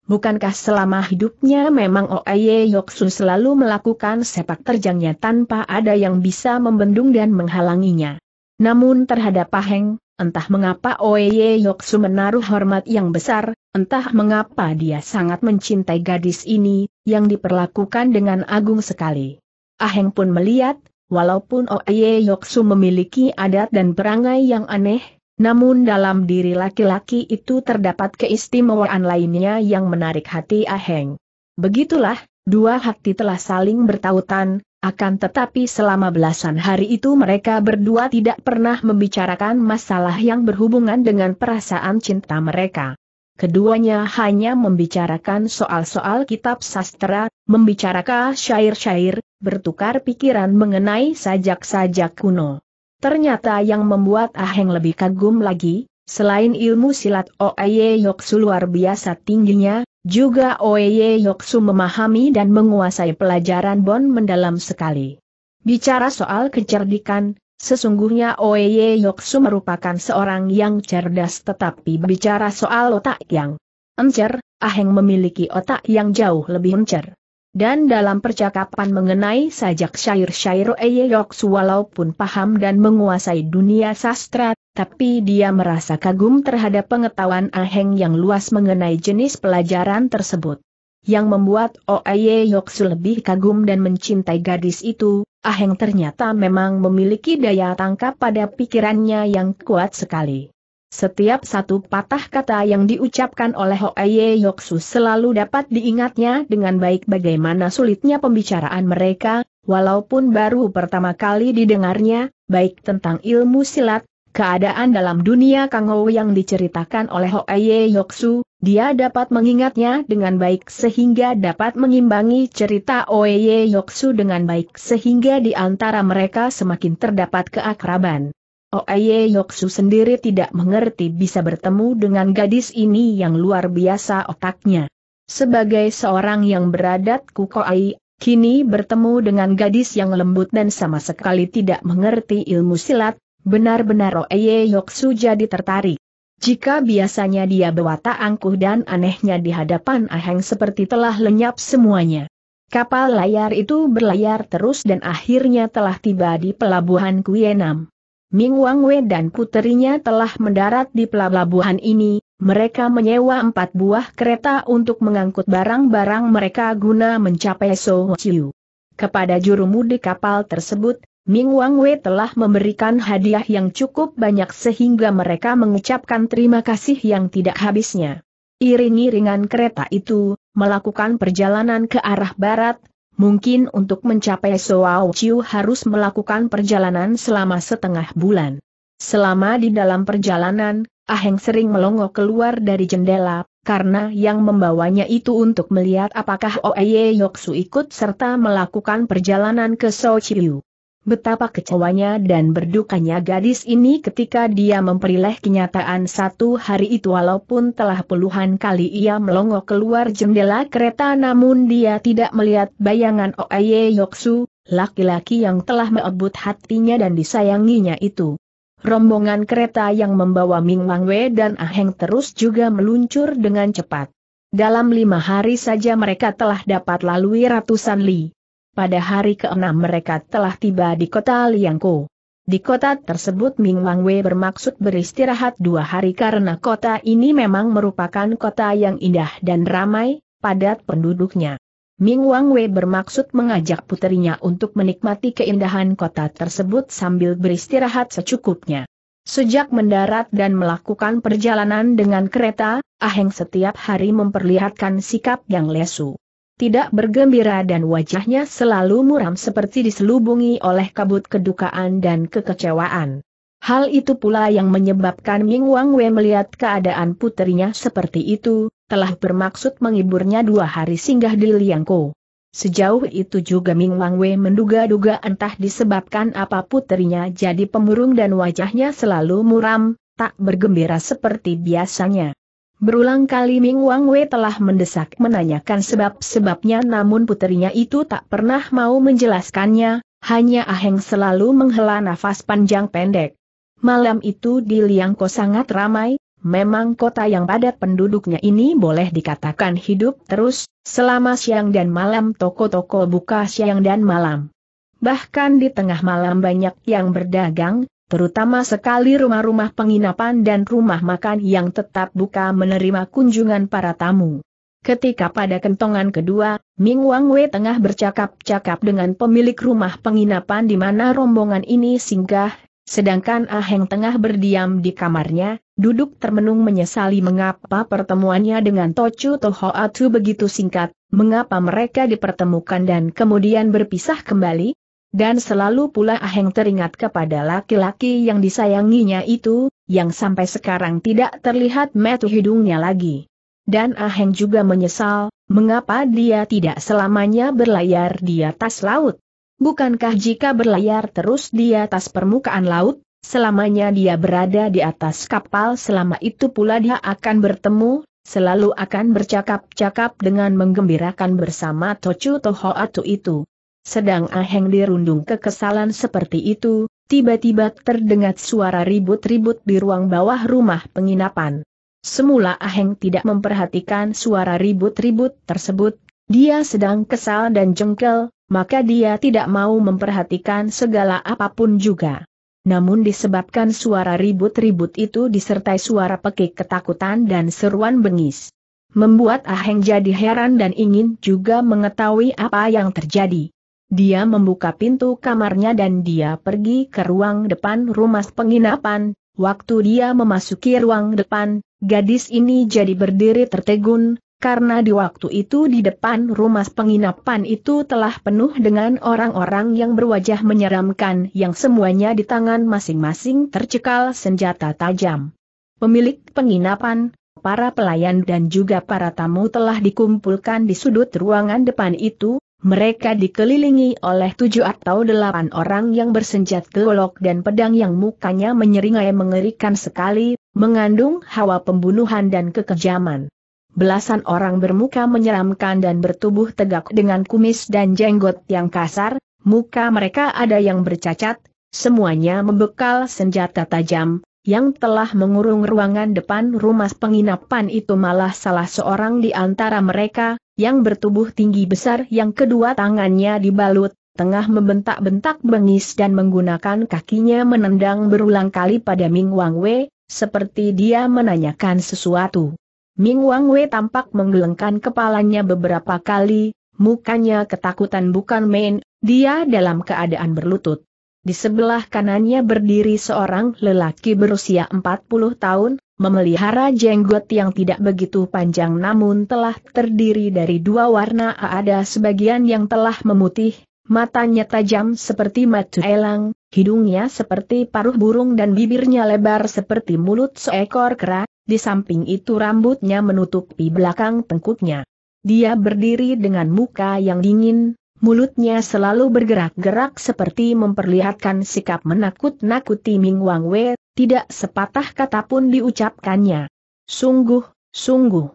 Bukankah selama hidupnya memang Oaye Yoksu selalu melakukan sepak terjangnya tanpa ada yang bisa membendung dan menghalanginya? Namun terhadap Paheng, entah mengapa Oaye Yoksu menaruh hormat yang besar, entah mengapa dia sangat mencintai gadis ini, yang diperlakukan dengan agung sekali. Aheng pun melihat, walaupun Oaye Yoksu memiliki adat dan perangai yang aneh, namun dalam diri laki-laki itu terdapat keistimewaan lainnya yang menarik hati Aheng. Begitulah, dua hati telah saling bertautan, akan tetapi selama belasan hari itu mereka berdua tidak pernah membicarakan masalah yang berhubungan dengan perasaan cinta mereka. Keduanya hanya membicarakan soal-soal kitab sastra, membicarakan syair-syair, bertukar pikiran mengenai sajak-sajak kuno. Ternyata yang membuat Aheng lebih kagum lagi, selain ilmu silat Oeye Yoksu luar biasa tingginya, juga Oeye Yoksu memahami dan menguasai pelajaran Bon mendalam sekali. Bicara soal kecerdikan, sesungguhnya Oeye Yoksu merupakan seorang yang cerdas tetapi bicara soal otak yang encer, Aheng memiliki otak yang jauh lebih encer. Dan dalam percakapan mengenai sajak syair-syair Eyeyoks walaupun paham dan menguasai dunia sastra, tapi dia merasa kagum terhadap pengetahuan Aheng yang luas mengenai jenis pelajaran tersebut. Yang membuat Oeye Yoksu lebih kagum dan mencintai gadis itu, Aheng ternyata memang memiliki daya tangkap pada pikirannya yang kuat sekali. Setiap satu patah kata yang diucapkan oleh Hoeye Yoksu selalu dapat diingatnya dengan baik bagaimana sulitnya pembicaraan mereka, walaupun baru pertama kali didengarnya, baik tentang ilmu silat, keadaan dalam dunia Kangou yang diceritakan oleh Hoeye Yoksu, dia dapat mengingatnya dengan baik sehingga dapat mengimbangi cerita Oye Yoksu dengan baik sehingga di antara mereka semakin terdapat keakraban. Oeye oh, Yoksu sendiri tidak mengerti bisa bertemu dengan gadis ini yang luar biasa otaknya. Sebagai seorang yang beradat Kukoai, kini bertemu dengan gadis yang lembut dan sama sekali tidak mengerti ilmu silat, benar-benar Oeye oh, Yoksu jadi tertarik. Jika biasanya dia berwata angkuh dan anehnya di hadapan Aheng seperti telah lenyap semuanya. Kapal layar itu berlayar terus dan akhirnya telah tiba di pelabuhan Kuyenam. Ming Wang Wei dan puterinya telah mendarat di pelabuhan ini, mereka menyewa empat buah kereta untuk mengangkut barang-barang mereka guna mencapai Sochiu. Kepada juru mudik kapal tersebut, Ming Wang Wei telah memberikan hadiah yang cukup banyak sehingga mereka mengucapkan terima kasih yang tidak habisnya. Iring-iringan kereta itu, melakukan perjalanan ke arah barat, mungkin untuk mencapai Soao Chiu harus melakukan perjalanan selama setengah bulan. Selama di dalam perjalanan, Aheng sering melongo keluar dari jendela, karena yang membawanya itu untuk melihat apakah Oeye Yoksu ikut serta melakukan perjalanan ke Chiu. Betapa kecewanya dan berdukanya gadis ini ketika dia memperoleh kenyataan satu hari itu walaupun telah puluhan kali ia melongo keluar jendela kereta namun dia tidak melihat bayangan Oye Yoksu, laki-laki yang telah merebut hatinya dan disayanginya itu. Rombongan kereta yang membawa Ming Wang Wei dan Aheng terus juga meluncur dengan cepat. Dalam lima hari saja mereka telah dapat lalui ratusan li pada hari keenam mereka telah tiba di kota Liangko. Di kota tersebut Ming Wang Wei bermaksud beristirahat dua hari karena kota ini memang merupakan kota yang indah dan ramai, padat penduduknya. Ming Wang Wei bermaksud mengajak putrinya untuk menikmati keindahan kota tersebut sambil beristirahat secukupnya. Sejak mendarat dan melakukan perjalanan dengan kereta, Aheng setiap hari memperlihatkan sikap yang lesu tidak bergembira dan wajahnya selalu muram seperti diselubungi oleh kabut kedukaan dan kekecewaan. Hal itu pula yang menyebabkan Ming Wang Wei melihat keadaan putrinya seperti itu, telah bermaksud menghiburnya dua hari singgah di Liangko. Sejauh itu juga Ming Wang Wei menduga-duga entah disebabkan apa putrinya jadi pemurung dan wajahnya selalu muram, tak bergembira seperti biasanya. Berulang kali Ming Wang Wei telah mendesak menanyakan sebab-sebabnya namun putrinya itu tak pernah mau menjelaskannya, hanya Aheng selalu menghela nafas panjang pendek. Malam itu di Liangko sangat ramai, memang kota yang padat penduduknya ini boleh dikatakan hidup terus, selama siang dan malam toko-toko buka siang dan malam. Bahkan di tengah malam banyak yang berdagang, terutama sekali rumah-rumah penginapan dan rumah makan yang tetap buka menerima kunjungan para tamu. Ketika pada kentongan kedua, Ming Wang Wei tengah bercakap-cakap dengan pemilik rumah penginapan di mana rombongan ini singgah, sedangkan Aheng tengah berdiam di kamarnya, duduk termenung menyesali mengapa pertemuannya dengan Tochu Atu begitu singkat, mengapa mereka dipertemukan dan kemudian berpisah kembali, dan selalu pula Aheng teringat kepada laki-laki yang disayanginya itu, yang sampai sekarang tidak terlihat metu hidungnya lagi. Dan Aheng juga menyesal, mengapa dia tidak selamanya berlayar di atas laut. Bukankah jika berlayar terus di atas permukaan laut, selamanya dia berada di atas kapal selama itu pula dia akan bertemu, selalu akan bercakap-cakap dengan menggembirakan bersama Tochu atau itu. Sedang Aheng dirundung kekesalan seperti itu, tiba-tiba terdengar suara ribut-ribut di ruang bawah rumah penginapan. Semula Aheng tidak memperhatikan suara ribut-ribut tersebut, dia sedang kesal dan jengkel, maka dia tidak mau memperhatikan segala apapun juga. Namun disebabkan suara ribut-ribut itu disertai suara pekik ketakutan dan seruan bengis. Membuat Aheng jadi heran dan ingin juga mengetahui apa yang terjadi. Dia membuka pintu kamarnya dan dia pergi ke ruang depan rumah penginapan. Waktu dia memasuki ruang depan, gadis ini jadi berdiri tertegun, karena di waktu itu di depan rumah penginapan itu telah penuh dengan orang-orang yang berwajah menyeramkan yang semuanya di tangan masing-masing tercekal senjata tajam. Pemilik penginapan, para pelayan dan juga para tamu telah dikumpulkan di sudut ruangan depan itu, mereka dikelilingi oleh tujuh atau delapan orang yang bersenjata golok dan pedang yang mukanya menyeringai mengerikan sekali, mengandung hawa pembunuhan dan kekejaman. Belasan orang bermuka menyeramkan dan bertubuh tegak dengan kumis dan jenggot yang kasar, muka mereka ada yang bercacat, semuanya membekal senjata tajam, yang telah mengurung ruangan depan rumah penginapan itu malah salah seorang di antara mereka, yang bertubuh tinggi besar yang kedua tangannya dibalut, tengah membentak-bentak bengis dan menggunakan kakinya menendang berulang kali pada Ming Wang Wei, seperti dia menanyakan sesuatu. Ming Wang Wei tampak menggelengkan kepalanya beberapa kali, mukanya ketakutan bukan main, dia dalam keadaan berlutut. Di sebelah kanannya berdiri seorang lelaki berusia 40 tahun, memelihara jenggot yang tidak begitu panjang namun telah terdiri dari dua warna ada sebagian yang telah memutih, matanya tajam seperti mata elang, hidungnya seperti paruh burung dan bibirnya lebar seperti mulut seekor kera, di samping itu rambutnya menutupi belakang tengkuknya. Dia berdiri dengan muka yang dingin, mulutnya selalu bergerak-gerak seperti memperlihatkan sikap menakut-nakuti Ming Wang Wei, tidak sepatah kata pun diucapkannya. Sungguh, sungguh.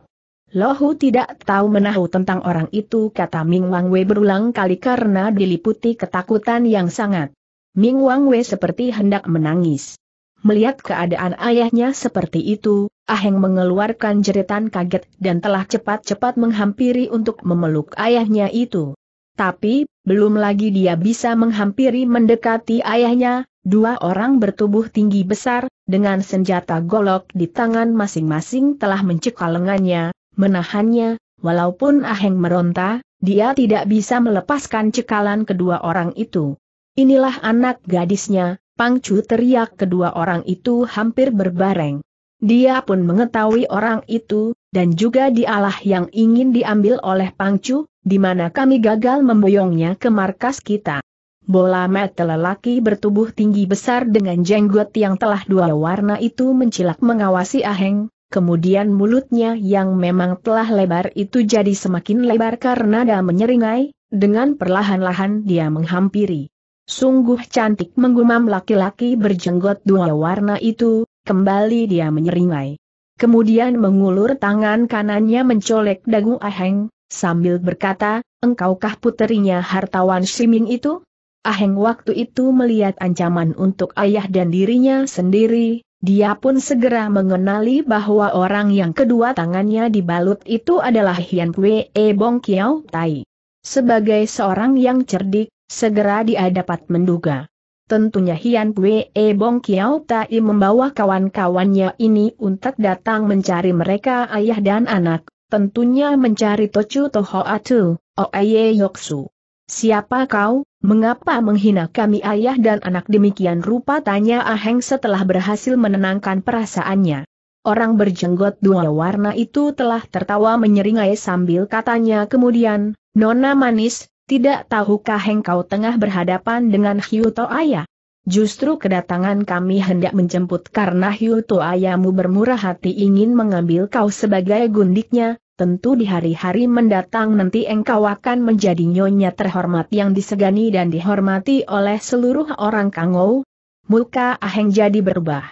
Lohu tidak tahu menahu tentang orang itu kata Ming Wang Wei berulang kali karena diliputi ketakutan yang sangat. Ming Wang Wei seperti hendak menangis. Melihat keadaan ayahnya seperti itu, Aheng mengeluarkan jeritan kaget dan telah cepat-cepat menghampiri untuk memeluk ayahnya itu. Tapi, belum lagi dia bisa menghampiri mendekati ayahnya, dua orang bertubuh tinggi besar, dengan senjata golok di tangan masing-masing telah mencekal lengannya, menahannya, walaupun Aheng meronta, dia tidak bisa melepaskan cekalan kedua orang itu. Inilah anak gadisnya, Pangcu teriak kedua orang itu hampir berbareng. Dia pun mengetahui orang itu, dan juga dialah yang ingin diambil oleh Pangcu, di mana kami gagal memboyongnya ke markas kita. Bola mata lelaki bertubuh tinggi besar dengan jenggot yang telah dua warna itu mencilak mengawasi Aheng, kemudian mulutnya yang memang telah lebar itu jadi semakin lebar karena dia menyeringai, dengan perlahan-lahan dia menghampiri. Sungguh cantik menggumam laki-laki berjenggot dua warna itu, kembali dia menyeringai. Kemudian mengulur tangan kanannya mencolek dagu Aheng, sambil berkata, engkaukah puterinya hartawan Siming itu? Aheng waktu itu melihat ancaman untuk ayah dan dirinya sendiri, dia pun segera mengenali bahwa orang yang kedua tangannya dibalut itu adalah Hian Kwe E Bong Kiao Tai. Sebagai seorang yang cerdik, segera dia dapat menduga. Tentunya Hian Kwe E Bong Kiao Tai membawa kawan-kawannya ini untuk datang mencari mereka ayah dan anak, tentunya mencari Tochu Toho Atu, Oeye Yoksu. Siapa kau, mengapa menghina kami ayah dan anak demikian rupa tanya Aheng setelah berhasil menenangkan perasaannya. Orang berjenggot dua warna itu telah tertawa menyeringai sambil katanya kemudian, Nona manis, tidak tahukah Heng kau tengah berhadapan dengan Hyuto ayah? Justru kedatangan kami hendak menjemput karena Hyuto ayahmu bermurah hati ingin mengambil kau sebagai gundiknya, tentu di hari-hari mendatang nanti engkau akan menjadi nyonya terhormat yang disegani dan dihormati oleh seluruh orang Kangou. Muka Aheng jadi berubah.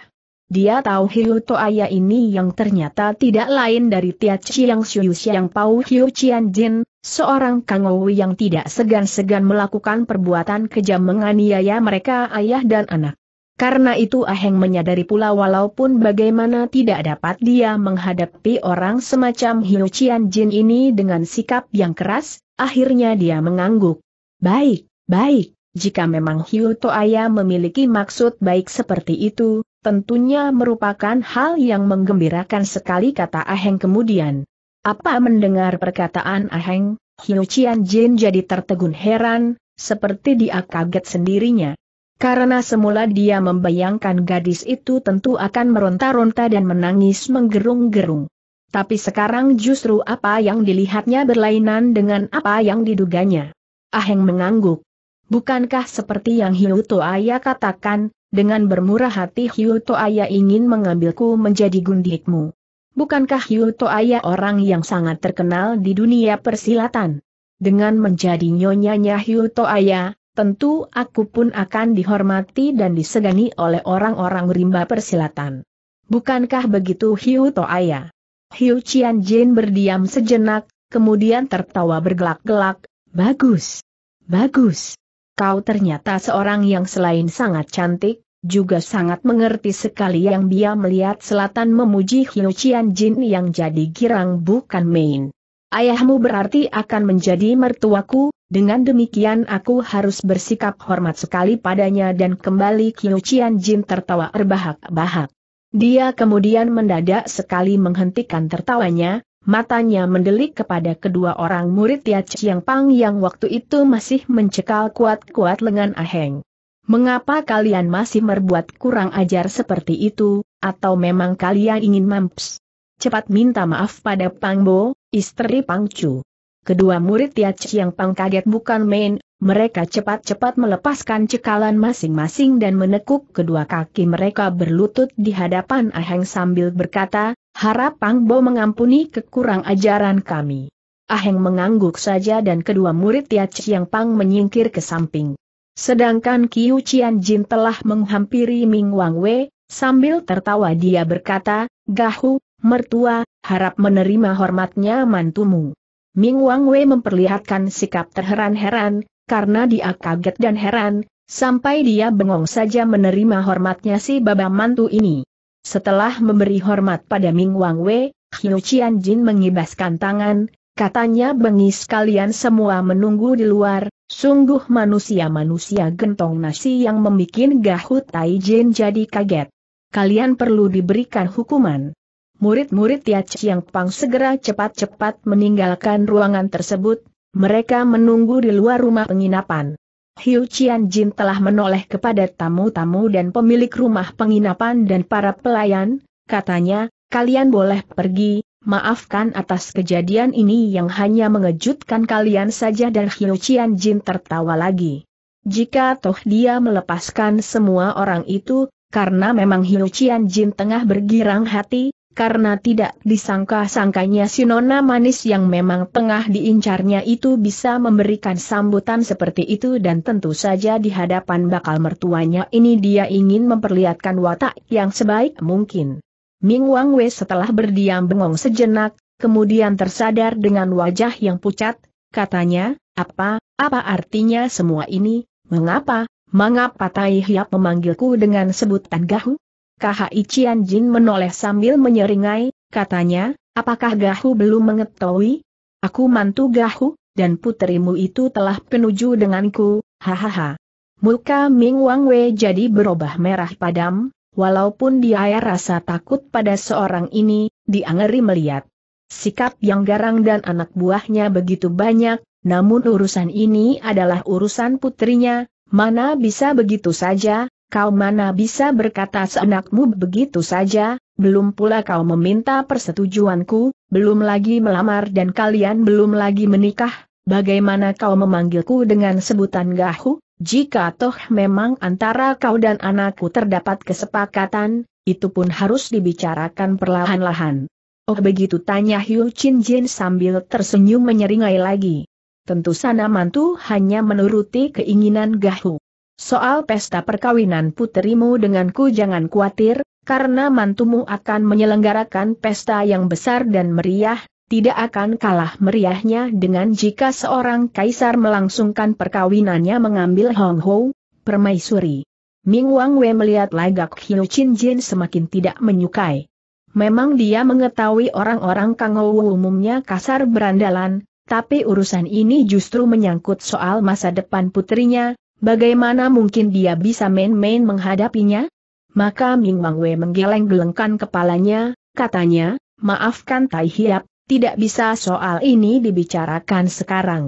Dia tahu Hiu Toaya ini yang ternyata tidak lain dari Tia Chiang Siu Siang Pau Hiu Chian Jin, seorang Kangou yang tidak segan-segan melakukan perbuatan kejam menganiaya mereka ayah dan anak. Karena itu Aheng menyadari pula walaupun bagaimana tidak dapat dia menghadapi orang semacam Hiu Qian Jin ini dengan sikap yang keras, akhirnya dia mengangguk. Baik, baik, jika memang Hiu Toaya memiliki maksud baik seperti itu, tentunya merupakan hal yang menggembirakan sekali kata Aheng kemudian. Apa mendengar perkataan Aheng, Hiu Qian Jin jadi tertegun heran, seperti dia kaget sendirinya. Karena semula dia membayangkan gadis itu tentu akan meronta-ronta dan menangis menggerung-gerung. Tapi sekarang justru apa yang dilihatnya berlainan dengan apa yang diduganya. Aheng mengangguk. Bukankah seperti yang Hiu Toaya katakan, dengan bermurah hati Hiu Toaya ingin mengambilku menjadi gundikmu. Bukankah Hiu Toaya orang yang sangat terkenal di dunia persilatan? Dengan menjadi nyonyanya Hiu Toaya, tentu aku pun akan dihormati dan disegani oleh orang-orang rimba persilatan. Bukankah begitu Hiu Toaya? Hiu Chian Jin berdiam sejenak, kemudian tertawa bergelak-gelak, bagus, bagus. Kau ternyata seorang yang selain sangat cantik, juga sangat mengerti sekali yang dia melihat selatan memuji Hiu Chian Jin yang jadi girang bukan main. Ayahmu berarti akan menjadi mertuaku, dengan demikian aku harus bersikap hormat sekali padanya dan kembali Kyuchian Jin tertawa erbahak bahak Dia kemudian mendadak sekali menghentikan tertawanya, matanya mendelik kepada kedua orang murid Ya Chiang Pang yang waktu itu masih mencekal kuat-kuat lengan Aheng. Mengapa kalian masih berbuat kurang ajar seperti itu, atau memang kalian ingin mamps? Cepat minta maaf pada Pang Bo, istri Pang Chu. Kedua murid Tia Chiang Pang kaget bukan main, mereka cepat-cepat melepaskan cekalan masing-masing dan menekuk kedua kaki mereka berlutut di hadapan Aheng sambil berkata, harap Pang Bo mengampuni kekurang ajaran kami. Aheng mengangguk saja dan kedua murid Tia Chiang Pang menyingkir ke samping. Sedangkan Kiu Chian Jin telah menghampiri Ming Wang Wei, sambil tertawa dia berkata, Gahu, mertua, harap menerima hormatnya mantumu. Ming Wang Wei memperlihatkan sikap terheran-heran, karena dia kaget dan heran, sampai dia bengong saja menerima hormatnya si baba mantu ini. Setelah memberi hormat pada Ming Wang Wei, Hiu Qian Jin mengibaskan tangan, katanya bengis kalian semua menunggu di luar, sungguh manusia-manusia gentong nasi yang membuat Gahu Tai Jin jadi kaget. Kalian perlu diberikan hukuman. Murid-murid Tia Chiang Pang segera cepat-cepat meninggalkan ruangan tersebut, mereka menunggu di luar rumah penginapan. Hiu Qian Jin telah menoleh kepada tamu-tamu dan pemilik rumah penginapan dan para pelayan, katanya, kalian boleh pergi, maafkan atas kejadian ini yang hanya mengejutkan kalian saja dan Hiu Qian Jin tertawa lagi. Jika toh dia melepaskan semua orang itu, karena memang Hiu Qian Jin tengah bergirang hati, karena tidak disangka-sangkanya si nona manis yang memang tengah diincarnya itu bisa memberikan sambutan seperti itu dan tentu saja di hadapan bakal mertuanya ini dia ingin memperlihatkan watak yang sebaik mungkin. Ming Wang Wei setelah berdiam bengong sejenak, kemudian tersadar dengan wajah yang pucat, katanya, apa, apa artinya semua ini, mengapa, mengapa Tai Hiap memanggilku dengan sebutan Gahu? KHI Cian Jin menoleh sambil menyeringai, katanya, apakah Gahu belum mengetahui? Aku mantu Gahu, dan puterimu itu telah penuju denganku, hahaha. Muka Ming Wang Wei jadi berubah merah padam, walaupun dia rasa takut pada seorang ini, dia ngeri melihat. Sikap yang garang dan anak buahnya begitu banyak, namun urusan ini adalah urusan putrinya, mana bisa begitu saja, Kau mana bisa berkata seenakmu begitu saja, belum pula kau meminta persetujuanku, belum lagi melamar dan kalian belum lagi menikah, bagaimana kau memanggilku dengan sebutan gahu? Jika toh memang antara kau dan anakku terdapat kesepakatan, itu pun harus dibicarakan perlahan-lahan. Oh begitu tanya Hiu Chin Jin sambil tersenyum menyeringai lagi. Tentu sana mantu hanya menuruti keinginan Gahu. Soal pesta perkawinan putrimu denganku jangan khawatir, karena mantumu akan menyelenggarakan pesta yang besar dan meriah, tidak akan kalah meriahnya dengan jika seorang kaisar melangsungkan perkawinannya mengambil Hong Ho, permaisuri. Ming Wang Wei melihat lagak Hiu Chin Jin semakin tidak menyukai. Memang dia mengetahui orang-orang Kang Ho umumnya kasar berandalan, tapi urusan ini justru menyangkut soal masa depan putrinya, Bagaimana mungkin dia bisa main-main menghadapinya? Maka Ming Wang Wei menggeleng-gelengkan kepalanya, katanya, maafkan Tai Hiap, tidak bisa soal ini dibicarakan sekarang.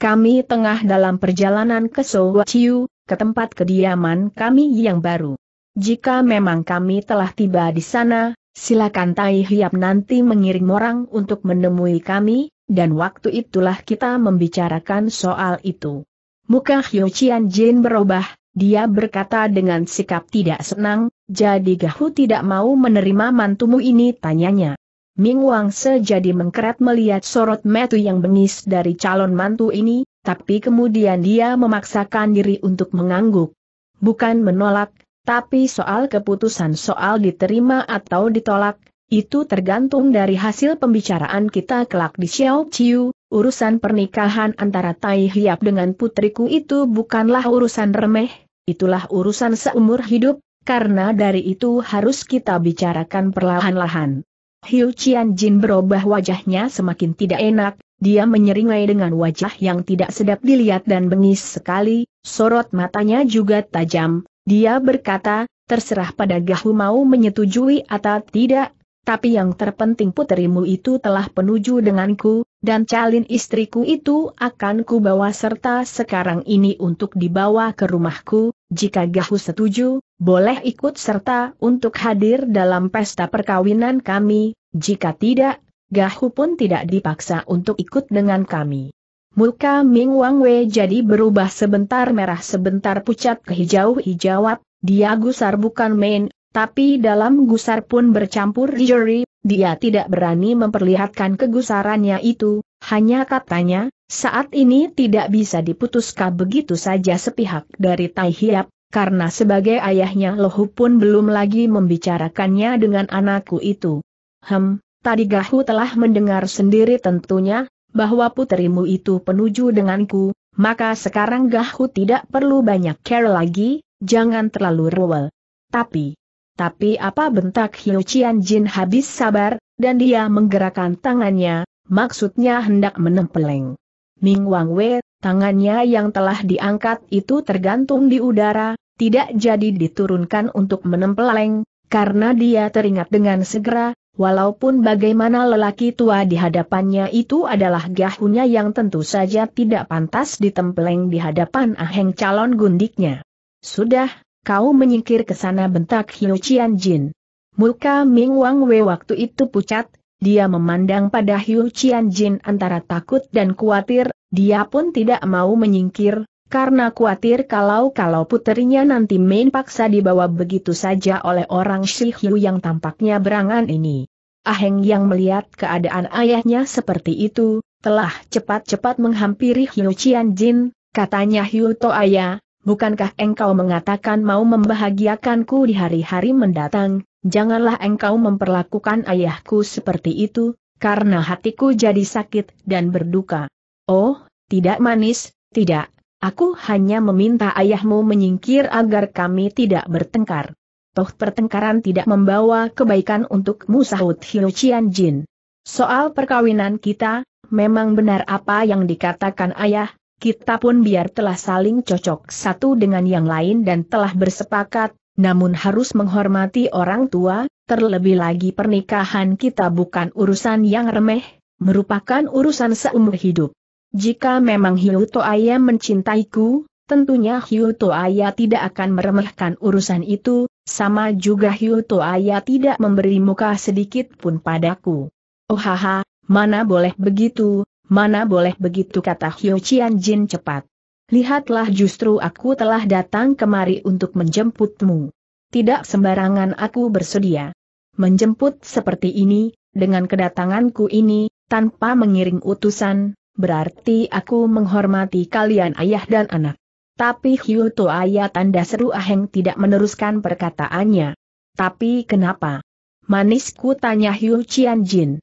Kami tengah dalam perjalanan ke Ciyu, ke tempat kediaman kami yang baru. Jika memang kami telah tiba di sana, silakan Tai Hiap nanti mengirim orang untuk menemui kami, dan waktu itulah kita membicarakan soal itu. Muka Hyo Chian Jin berubah, dia berkata dengan sikap tidak senang, jadi Gahu tidak mau menerima mantumu ini tanyanya. Ming Wang sejadi mengkeret melihat sorot metu yang bengis dari calon mantu ini, tapi kemudian dia memaksakan diri untuk mengangguk. Bukan menolak, tapi soal keputusan soal diterima atau ditolak, itu tergantung dari hasil pembicaraan kita kelak di Xiao Chiu, urusan pernikahan antara Tai Hiap dengan putriku itu bukanlah urusan remeh, itulah urusan seumur hidup, karena dari itu harus kita bicarakan perlahan-lahan. Hiu Qian Jin berubah wajahnya semakin tidak enak, dia menyeringai dengan wajah yang tidak sedap dilihat dan bengis sekali, sorot matanya juga tajam, dia berkata, terserah pada Gahu mau menyetujui atau tidak, tapi yang terpenting puterimu itu telah penuju denganku, dan calin istriku itu akan ku bawa serta sekarang ini untuk dibawa ke rumahku, jika Gahu setuju, boleh ikut serta untuk hadir dalam pesta perkawinan kami, jika tidak, Gahu pun tidak dipaksa untuk ikut dengan kami. Muka Ming Wang Wei jadi berubah sebentar merah sebentar pucat ke hijau-hijauat, dia gusar bukan main, tapi dalam gusar pun bercampur jeri, dia tidak berani memperlihatkan kegusarannya itu, hanya katanya, saat ini tidak bisa diputuskan begitu saja sepihak dari Tai Hiap, karena sebagai ayahnya Lohu pun belum lagi membicarakannya dengan anakku itu. Hem, tadi Gahu telah mendengar sendiri tentunya, bahwa puterimu itu penuju denganku, maka sekarang Gahu tidak perlu banyak care lagi, jangan terlalu rewel. Tapi, tapi apa bentak Hiu Qian Jin habis sabar, dan dia menggerakkan tangannya, maksudnya hendak menempeleng. Ming Wang Wei, tangannya yang telah diangkat itu tergantung di udara, tidak jadi diturunkan untuk menempeleng, karena dia teringat dengan segera, walaupun bagaimana lelaki tua di hadapannya itu adalah gahunya yang tentu saja tidak pantas ditempeleng di hadapan aheng calon gundiknya. Sudah, Kau menyingkir ke sana bentak Hiu Qian Jin. Muka Ming Wang Wei waktu itu pucat, dia memandang pada Hiu Qian Jin antara takut dan khawatir, dia pun tidak mau menyingkir, karena khawatir kalau-kalau puterinya nanti main paksa dibawa begitu saja oleh orang Si Hiu yang tampaknya berangan ini. Aheng yang melihat keadaan ayahnya seperti itu, telah cepat-cepat menghampiri Hiu Qian Jin, katanya Hiu To Ayah, bukankah engkau mengatakan mau membahagiakanku di hari-hari mendatang, janganlah engkau memperlakukan ayahku seperti itu, karena hatiku jadi sakit dan berduka. Oh, tidak manis, tidak, aku hanya meminta ayahmu menyingkir agar kami tidak bertengkar. Toh pertengkaran tidak membawa kebaikan untuk sahut Hio Jin. Soal perkawinan kita, memang benar apa yang dikatakan ayah, kita pun biar telah saling cocok satu dengan yang lain dan telah bersepakat, namun harus menghormati orang tua, terlebih lagi pernikahan kita bukan urusan yang remeh, merupakan urusan seumur hidup. Jika memang Hiu Toaya mencintaiku, tentunya Hiu Toaya tidak akan meremehkan urusan itu, sama juga Hiu Toaya tidak memberi muka sedikit pun padaku. Oh haha, mana boleh begitu, Mana boleh begitu kata Hyo Chian Jin cepat. Lihatlah justru aku telah datang kemari untuk menjemputmu. Tidak sembarangan aku bersedia. Menjemput seperti ini, dengan kedatanganku ini, tanpa mengiring utusan, berarti aku menghormati kalian ayah dan anak. Tapi To Aya tanda seru Aheng tidak meneruskan perkataannya. Tapi kenapa? Manisku tanya Hyu Chian Jin.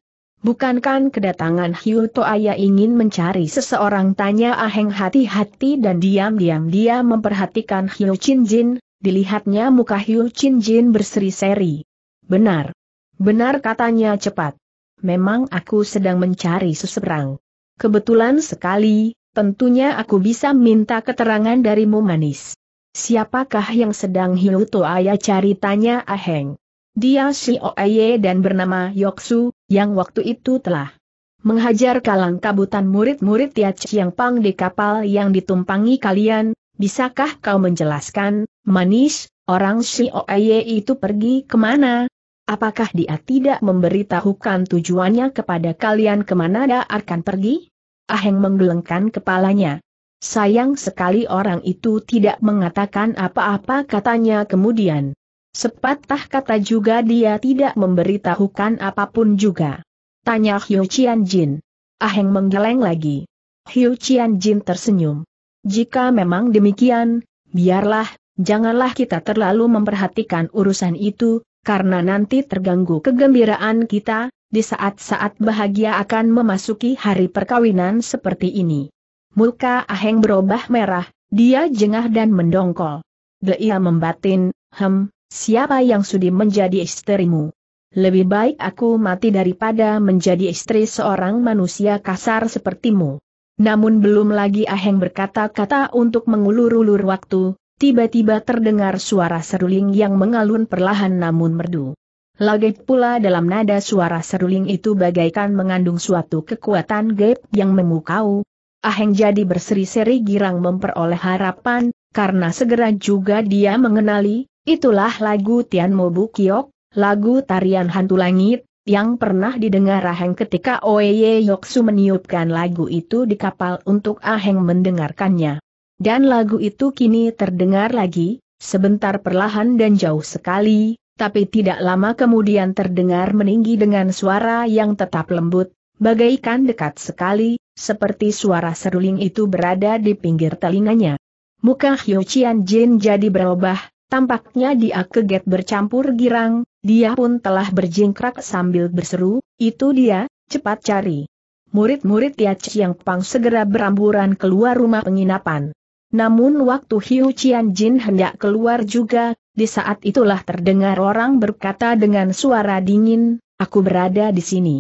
Bukankan kedatangan Hiu Toaya ingin mencari seseorang tanya Aheng hati-hati dan diam-diam dia memperhatikan Hiu Chin Jin, dilihatnya muka Hiu Chin Jin berseri-seri. Benar. Benar katanya cepat. Memang aku sedang mencari seseorang. Kebetulan sekali, tentunya aku bisa minta keterangan darimu manis. Siapakah yang sedang Hiu Toaya cari tanya Aheng. Dia si Oaye dan bernama Yoksu, yang waktu itu telah menghajar kalang kabutan murid-murid Tia Chiang Pang di kapal yang ditumpangi kalian, bisakah kau menjelaskan, manis, orang si Oaye itu pergi kemana? Apakah dia tidak memberitahukan tujuannya kepada kalian kemana dia akan pergi? Aheng menggelengkan kepalanya. Sayang sekali orang itu tidak mengatakan apa-apa katanya kemudian. Sepatah kata juga dia tidak memberitahukan apapun juga. Tanya Hyo Qian Jin. Aheng menggeleng lagi. Hyo Qian Jin tersenyum. Jika memang demikian, biarlah, janganlah kita terlalu memperhatikan urusan itu, karena nanti terganggu kegembiraan kita, di saat-saat bahagia akan memasuki hari perkawinan seperti ini. Muka Aheng berubah merah, dia jengah dan mendongkol. Dia membatin, hem, Siapa yang sudi menjadi istrimu? Lebih baik aku mati daripada menjadi istri seorang manusia kasar sepertimu. Namun belum lagi Aheng berkata-kata untuk mengulur-ulur waktu, tiba-tiba terdengar suara seruling yang mengalun perlahan namun merdu. Lagi pula dalam nada suara seruling itu bagaikan mengandung suatu kekuatan gaib yang memukau. Aheng jadi berseri-seri girang memperoleh harapan, karena segera juga dia mengenali, Itulah lagu Tian Bu Kiok, lagu tarian hantu langit, yang pernah didengar Aheng ketika Oeye Yoksu meniupkan lagu itu di kapal untuk Aheng mendengarkannya. Dan lagu itu kini terdengar lagi, sebentar perlahan dan jauh sekali, tapi tidak lama kemudian terdengar meninggi dengan suara yang tetap lembut, bagaikan dekat sekali, seperti suara seruling itu berada di pinggir telinganya. Muka Hyo Qian Jin jadi berubah, Tampaknya dia keget bercampur girang, dia pun telah berjingkrak sambil berseru, itu dia, cepat cari. Murid-murid Ya Chiang Pang segera beramburan keluar rumah penginapan. Namun waktu Hiu Chian Jin hendak keluar juga, di saat itulah terdengar orang berkata dengan suara dingin, aku berada di sini.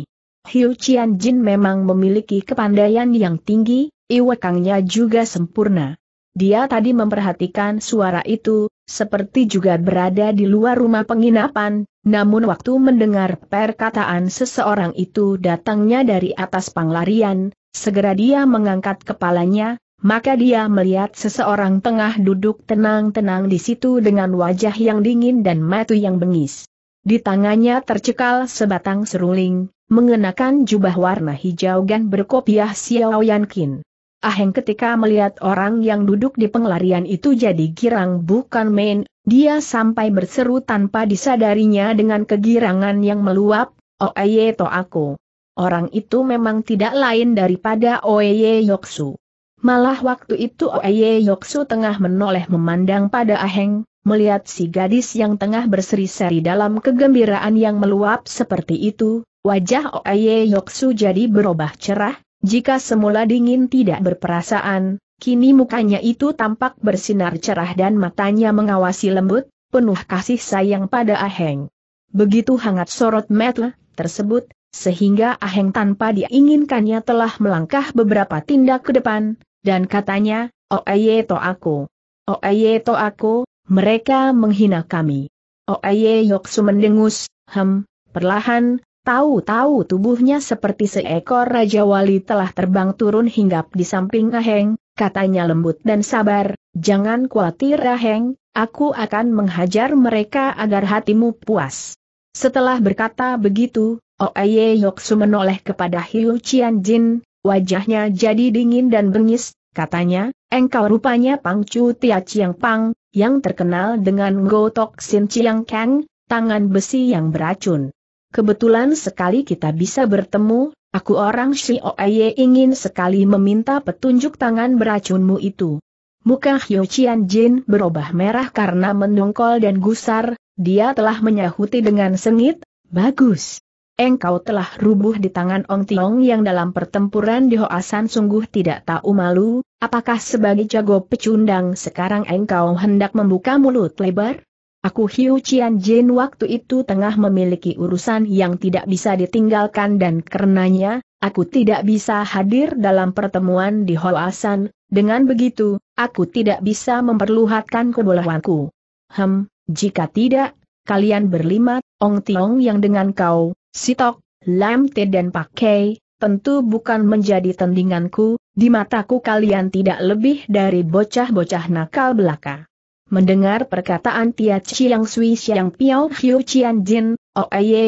Hiu Cianjin Jin memang memiliki kepandaian yang tinggi, iwakangnya juga sempurna. Dia tadi memperhatikan suara itu, seperti juga berada di luar rumah penginapan, namun waktu mendengar perkataan seseorang itu datangnya dari atas panglarian, segera dia mengangkat kepalanya, maka dia melihat seseorang tengah duduk tenang-tenang di situ dengan wajah yang dingin dan mata yang bengis. Di tangannya tercekal sebatang seruling, mengenakan jubah warna hijau dan berkopiah Xiao Yankin. Aheng ketika melihat orang yang duduk di penglarian itu jadi girang bukan main, dia sampai berseru tanpa disadarinya dengan kegirangan yang meluap, Oeye oh, to aku. Orang itu memang tidak lain daripada Oeye Yoksu. Malah waktu itu Oeye Yoksu tengah menoleh memandang pada Aheng, melihat si gadis yang tengah berseri-seri dalam kegembiraan yang meluap seperti itu, wajah Oeye Yoksu jadi berubah cerah, jika semula dingin tidak berperasaan, kini mukanya itu tampak bersinar cerah dan matanya mengawasi lembut, penuh kasih sayang pada Aheng. Begitu hangat sorot metel tersebut, sehingga Aheng tanpa diinginkannya telah melangkah beberapa tindak ke depan, dan katanya, Oeye to aku. Oeye to aku, mereka menghina kami. Oeye yok mendengus, hem, perlahan, Tahu-tahu tubuhnya seperti seekor Raja Wali telah terbang turun hinggap di samping Aheng, katanya lembut dan sabar, jangan khawatir Aheng, aku akan menghajar mereka agar hatimu puas. Setelah berkata begitu, Oaye oh Yoksu menoleh kepada Hiu Qian Jin, wajahnya jadi dingin dan bengis, katanya, engkau rupanya Pangcu Tia Chiang Pang, yang terkenal dengan Gotok Sin Chiang Kang, tangan besi yang beracun kebetulan sekali kita bisa bertemu, aku orang Shioye ingin sekali meminta petunjuk tangan beracunmu itu. Muka Hyo Chian Jin berubah merah karena mendongkol dan gusar, dia telah menyahuti dengan sengit, bagus. Engkau telah rubuh di tangan Ong Tiong yang dalam pertempuran di Hoasan sungguh tidak tahu malu, apakah sebagai jago pecundang sekarang engkau hendak membuka mulut lebar? Aku Hiu Cian Jin waktu itu tengah memiliki urusan yang tidak bisa ditinggalkan dan karenanya, aku tidak bisa hadir dalam pertemuan di Hoasan, dengan begitu, aku tidak bisa memperlihatkan kebolehanku. Hem, jika tidak, kalian berlima, Ong Tiong yang dengan kau, Sitok, Lam Te dan Pak Kei, tentu bukan menjadi tandinganku, di mataku kalian tidak lebih dari bocah-bocah nakal belaka. Mendengar perkataan Tia Chiang Sui Siang Piao Hiu Chian Jin,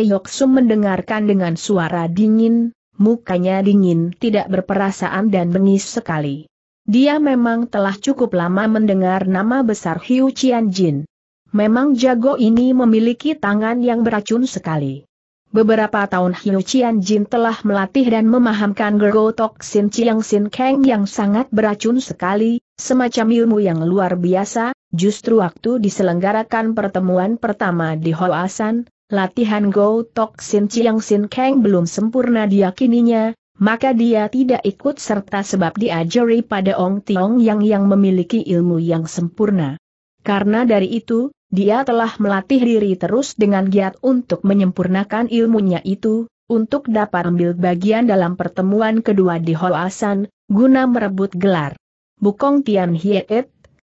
Yok Sum mendengarkan dengan suara dingin, mukanya dingin tidak berperasaan dan bengis sekali. Dia memang telah cukup lama mendengar nama besar Hiu Chian Jin. Memang jago ini memiliki tangan yang beracun sekali. Beberapa tahun Hiu Chian Jin telah melatih dan memahamkan Gergo Toksin Chiang Sin Kang yang sangat beracun sekali, semacam ilmu yang luar biasa, Justru waktu diselenggarakan pertemuan pertama di Hoasan, latihan Go Tok Sin Chiang Sin Kang belum sempurna diyakininya, maka dia tidak ikut serta sebab diajari pada Ong Tiong Yang yang memiliki ilmu yang sempurna. Karena dari itu, dia telah melatih diri terus dengan giat untuk menyempurnakan ilmunya itu, untuk dapat ambil bagian dalam pertemuan kedua di Hoasan, guna merebut gelar. Bukong Tian Hiet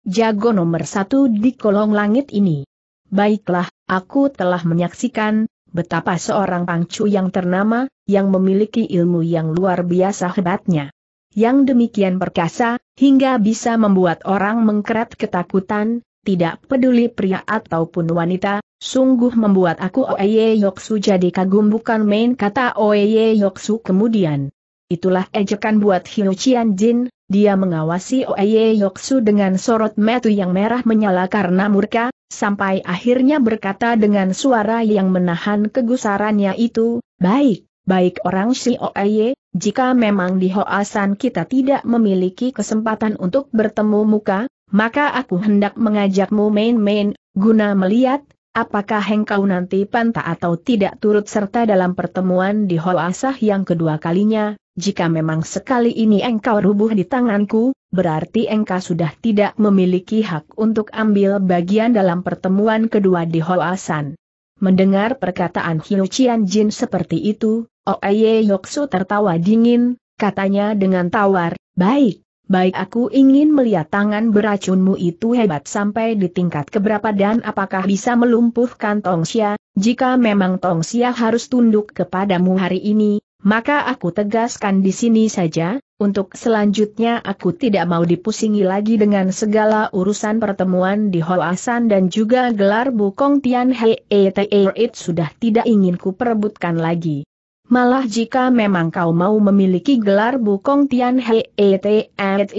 jago nomor satu di kolong langit ini. Baiklah, aku telah menyaksikan, betapa seorang pangcu yang ternama, yang memiliki ilmu yang luar biasa hebatnya. Yang demikian perkasa, hingga bisa membuat orang mengkeret ketakutan, tidak peduli pria ataupun wanita, sungguh membuat aku Oeye Yoksu jadi kagum bukan main kata Oeye Yoksu kemudian. Itulah ejekan buat Hiu Jian Jin, dia mengawasi Oeye Yoksu dengan sorot metu yang merah menyala karena murka, sampai akhirnya berkata dengan suara yang menahan kegusarannya itu, Baik, baik orang si Oeye, jika memang di Hoasan kita tidak memiliki kesempatan untuk bertemu muka, maka aku hendak mengajakmu main-main, guna melihat, apakah hengkau nanti pantau atau tidak turut serta dalam pertemuan di Asah yang kedua kalinya, jika memang sekali ini engkau rubuh di tanganku, berarti engkau sudah tidak memiliki hak untuk ambil bagian dalam pertemuan kedua di Hoasan. Mendengar perkataan Hiu Qian Jin seperti itu, Oeye Yoksu tertawa dingin, katanya dengan tawar, baik, baik aku ingin melihat tangan beracunmu itu hebat sampai di tingkat keberapa dan apakah bisa melumpuhkan Tongsia, jika memang Tongsia harus tunduk kepadamu hari ini, maka aku tegaskan di sini saja, untuk selanjutnya aku tidak mau dipusingi lagi dengan segala urusan pertemuan di Hoasan dan juga gelar Bukong Tian Hei e Tei sudah tidak ingin ku perebutkan lagi. Malah jika memang kau mau memiliki gelar Bukong Tian Hei Et e,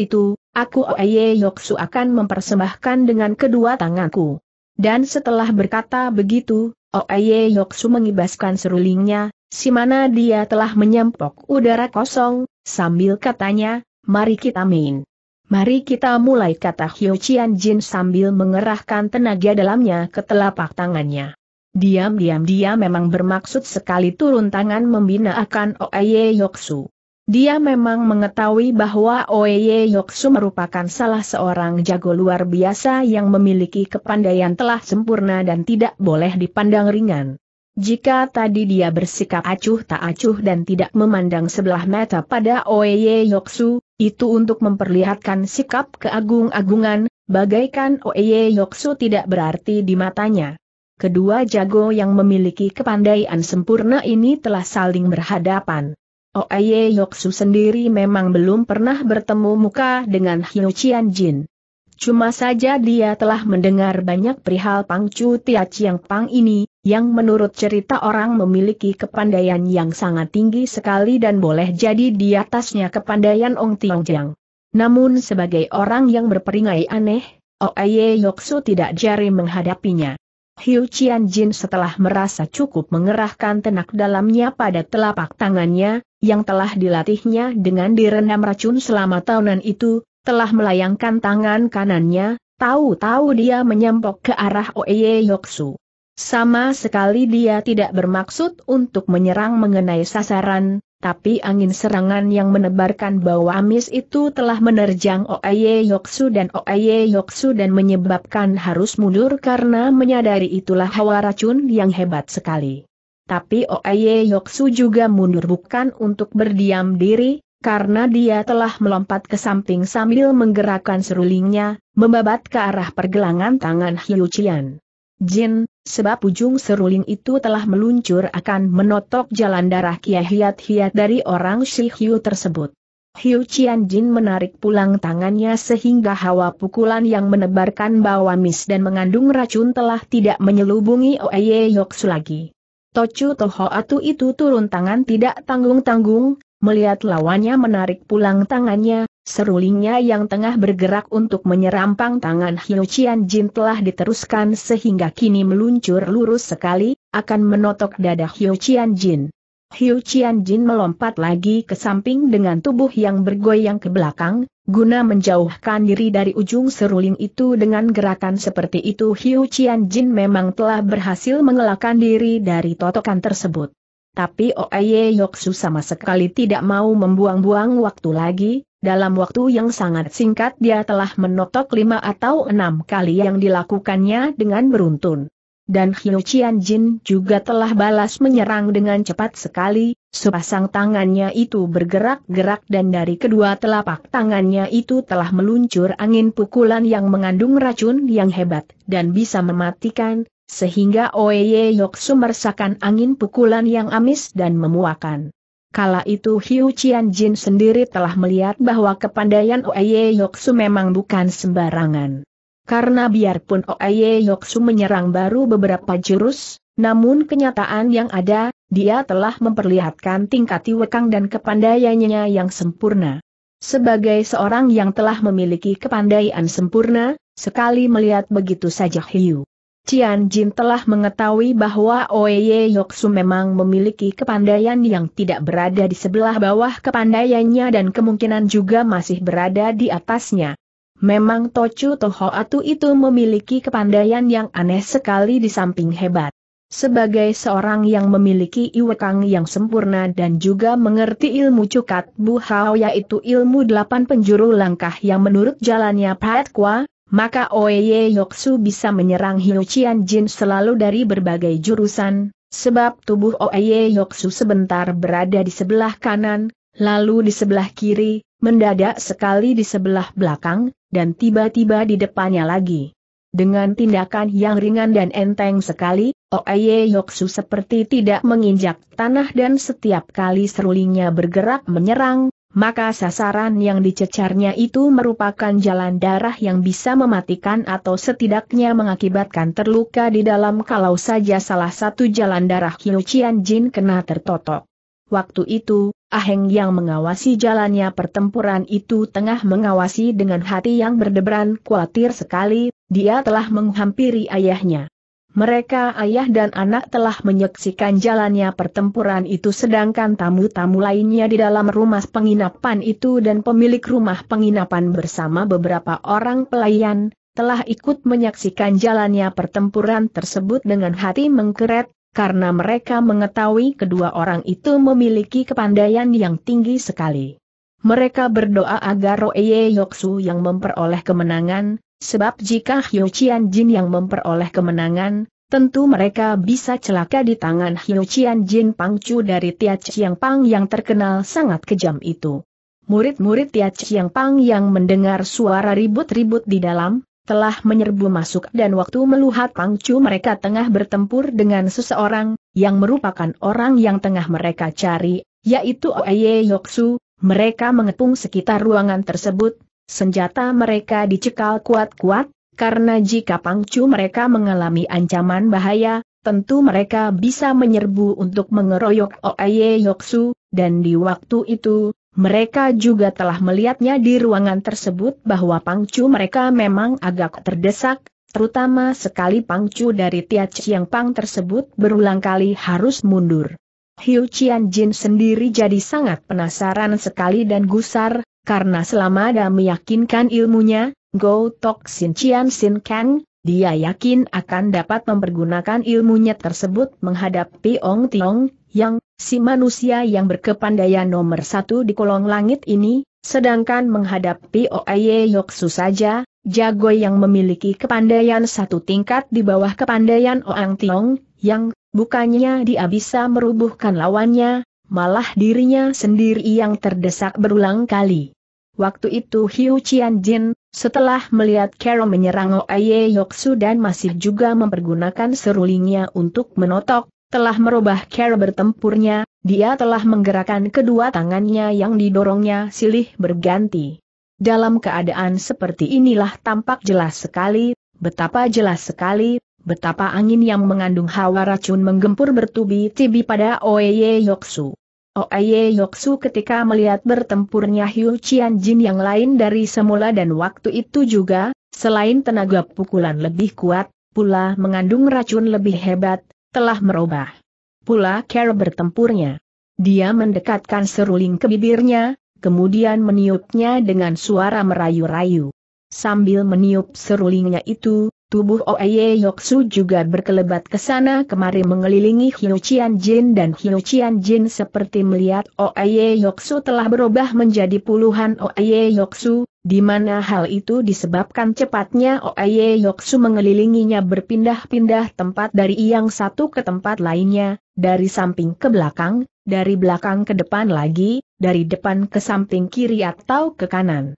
itu, aku Oye Yoksu akan mempersembahkan dengan kedua tanganku. Dan setelah berkata begitu, Oye Yoksu mengibaskan serulingnya, si mana dia telah menyempok udara kosong, sambil katanya, mari kita main. Mari kita mulai kata Hyo Chian Jin sambil mengerahkan tenaga dalamnya ke telapak tangannya. Diam-diam dia memang bermaksud sekali turun tangan membina akan Oeye Yoksu. Dia memang mengetahui bahwa Oeye Yoksu merupakan salah seorang jago luar biasa yang memiliki kepandaian telah sempurna dan tidak boleh dipandang ringan. Jika tadi dia bersikap acuh tak acuh dan tidak memandang sebelah mata pada Oeye Yoksu, itu untuk memperlihatkan sikap keagung-agungan, bagaikan Oeye Yoksu tidak berarti di matanya. Kedua jago yang memiliki kepandaian sempurna ini telah saling berhadapan. Oye Yoksu sendiri memang belum pernah bertemu muka dengan Hiu Qian Jin. Cuma saja dia telah mendengar banyak perihal Pangcu Tia Chiang Pang ini, yang menurut cerita orang memiliki kepandaian yang sangat tinggi sekali dan boleh jadi di atasnya kepandaian Ong Tiong Jiang. Namun sebagai orang yang berperingai aneh, Oye Yoksu tidak jari menghadapinya. Hiu Qian Jin setelah merasa cukup mengerahkan tenak dalamnya pada telapak tangannya, yang telah dilatihnya dengan direndam racun selama tahunan itu, telah melayangkan tangan kanannya, tahu-tahu dia menyempok ke arah Oeye Yoksu. Sama sekali dia tidak bermaksud untuk menyerang mengenai sasaran, tapi angin serangan yang menebarkan bau amis itu telah menerjang Oaye Yoksu dan Oaye Yoksu dan menyebabkan harus mundur karena menyadari itulah hawa racun yang hebat sekali. Tapi Oaye Yoksu juga mundur bukan untuk berdiam diri, karena dia telah melompat ke samping sambil menggerakkan serulingnya, membabat ke arah pergelangan tangan Hiu Jian. Jin, sebab ujung seruling itu telah meluncur akan menotok jalan darah Kia Hiat Hiat dari orang Shi Hiu tersebut. Hiu Qian Jin menarik pulang tangannya sehingga hawa pukulan yang menebarkan amis dan mengandung racun telah tidak menyelubungi Oeye Yoksu lagi. Tochu Toho Atu itu turun tangan tidak tanggung-tanggung, melihat lawannya menarik pulang tangannya, Serulingnya yang tengah bergerak untuk menyerampang tangan Hyo Chian Jin telah diteruskan sehingga kini meluncur lurus sekali, akan menotok dada Hyo Chian Jin. Hyo Chian Jin melompat lagi ke samping dengan tubuh yang bergoyang ke belakang, guna menjauhkan diri dari ujung seruling itu dengan gerakan seperti itu Hyo Chian Jin memang telah berhasil mengelakkan diri dari totokan tersebut. Tapi Oye Yoksu sama sekali tidak mau membuang-buang waktu lagi, dalam waktu yang sangat singkat dia telah menotok lima atau enam kali yang dilakukannya dengan beruntun. Dan Hiu Qian Jin juga telah balas menyerang dengan cepat sekali, sepasang tangannya itu bergerak-gerak dan dari kedua telapak tangannya itu telah meluncur angin pukulan yang mengandung racun yang hebat dan bisa mematikan, sehingga Oeye Yok merasakan angin pukulan yang amis dan memuakan. Kala itu Hiu Qian Jin sendiri telah melihat bahwa kepandaian Oye Yoksu memang bukan sembarangan. Karena biarpun Oye Yoksu menyerang baru beberapa jurus, namun kenyataan yang ada, dia telah memperlihatkan tingkat tiwekang dan kepandaiannya yang sempurna. Sebagai seorang yang telah memiliki kepandaian sempurna, sekali melihat begitu saja Hiu Cian Jin telah mengetahui bahwa Oye Yoksu memang memiliki kepandaian yang tidak berada di sebelah bawah kepandaiannya dan kemungkinan juga masih berada di atasnya. Memang Tochu Tohoatu itu memiliki kepandaian yang aneh sekali di samping hebat. Sebagai seorang yang memiliki iwekang yang sempurna dan juga mengerti ilmu cukat buhao yaitu ilmu delapan penjuru langkah yang menurut jalannya Pat Kwa, maka Oye Yoksu bisa menyerang Hiu Qian Jin selalu dari berbagai jurusan, sebab tubuh Oye Yoksu sebentar berada di sebelah kanan, lalu di sebelah kiri, mendadak sekali di sebelah belakang, dan tiba-tiba di depannya lagi. Dengan tindakan yang ringan dan enteng sekali, Oye Yoksu seperti tidak menginjak tanah dan setiap kali serulingnya bergerak menyerang, maka sasaran yang dicecarnya itu merupakan jalan darah yang bisa mematikan atau setidaknya mengakibatkan terluka di dalam kalau saja salah satu jalan darah Hiu Jin kena tertotok. Waktu itu, Aheng yang mengawasi jalannya pertempuran itu tengah mengawasi dengan hati yang berdebaran khawatir sekali, dia telah menghampiri ayahnya. Mereka ayah dan anak telah menyaksikan jalannya pertempuran itu sedangkan tamu-tamu lainnya di dalam rumah penginapan itu dan pemilik rumah penginapan bersama beberapa orang pelayan, telah ikut menyaksikan jalannya pertempuran tersebut dengan hati mengkeret, karena mereka mengetahui kedua orang itu memiliki kepandaian yang tinggi sekali. Mereka berdoa agar Roeye Yoksu yang memperoleh kemenangan, Sebab jika Hyo Qian Jin yang memperoleh kemenangan, tentu mereka bisa celaka di tangan Hyo Qian Jin Pangcu dari Tia Chiang Pang yang terkenal sangat kejam itu. Murid-murid Tia Chiang Pang yang mendengar suara ribut-ribut di dalam, telah menyerbu masuk dan waktu meluhat Pangcu mereka tengah bertempur dengan seseorang, yang merupakan orang yang tengah mereka cari, yaitu Oye Yoksu, mereka mengepung sekitar ruangan tersebut, Senjata mereka dicekal kuat-kuat, karena jika pangcu mereka mengalami ancaman bahaya, tentu mereka bisa menyerbu untuk mengeroyok Oye Yoksu, dan di waktu itu, mereka juga telah melihatnya di ruangan tersebut bahwa pangcu mereka memang agak terdesak, terutama sekali pangcu dari Tia Chiang Pang tersebut berulang kali harus mundur. Hiu Qian Jin sendiri jadi sangat penasaran sekali dan gusar, karena selama ada meyakinkan ilmunya, Go Tok Sin Chian Sin Kang, dia yakin akan dapat mempergunakan ilmunya tersebut menghadapi Ong Tiong, yang, si manusia yang berkepandaian nomor satu di kolong langit ini, sedangkan menghadapi Oaye Yoksu saja, jago yang memiliki kepandaian satu tingkat di bawah kepandaian Oang Tiong, yang, bukannya dia bisa merubuhkan lawannya, malah dirinya sendiri yang terdesak berulang kali. Waktu itu Hiu Qian Jin, setelah melihat Carol menyerang Oye Yoksu dan masih juga mempergunakan serulingnya untuk menotok, telah merubah Carol bertempurnya, dia telah menggerakkan kedua tangannya yang didorongnya silih berganti. Dalam keadaan seperti inilah tampak jelas sekali, betapa jelas sekali, betapa angin yang mengandung hawa racun menggempur bertubi-tibi pada Oye Yoksu. Oye Yoksu ketika melihat bertempurnya Hiu Qian Jin yang lain dari semula dan waktu itu juga, selain tenaga pukulan lebih kuat, pula mengandung racun lebih hebat, telah merubah. Pula cara bertempurnya. Dia mendekatkan seruling ke bibirnya, kemudian meniupnya dengan suara merayu-rayu. Sambil meniup serulingnya itu, Tubuh Oeye Yoksu juga berkelebat ke sana kemari mengelilingi Hyo Jin dan Hyo Jin seperti melihat Oeye Yoksu telah berubah menjadi puluhan Oeye Yoksu, di mana hal itu disebabkan cepatnya Oeye Yoksu mengelilinginya berpindah-pindah tempat dari yang satu ke tempat lainnya, dari samping ke belakang, dari belakang ke depan lagi, dari depan ke samping kiri atau ke kanan.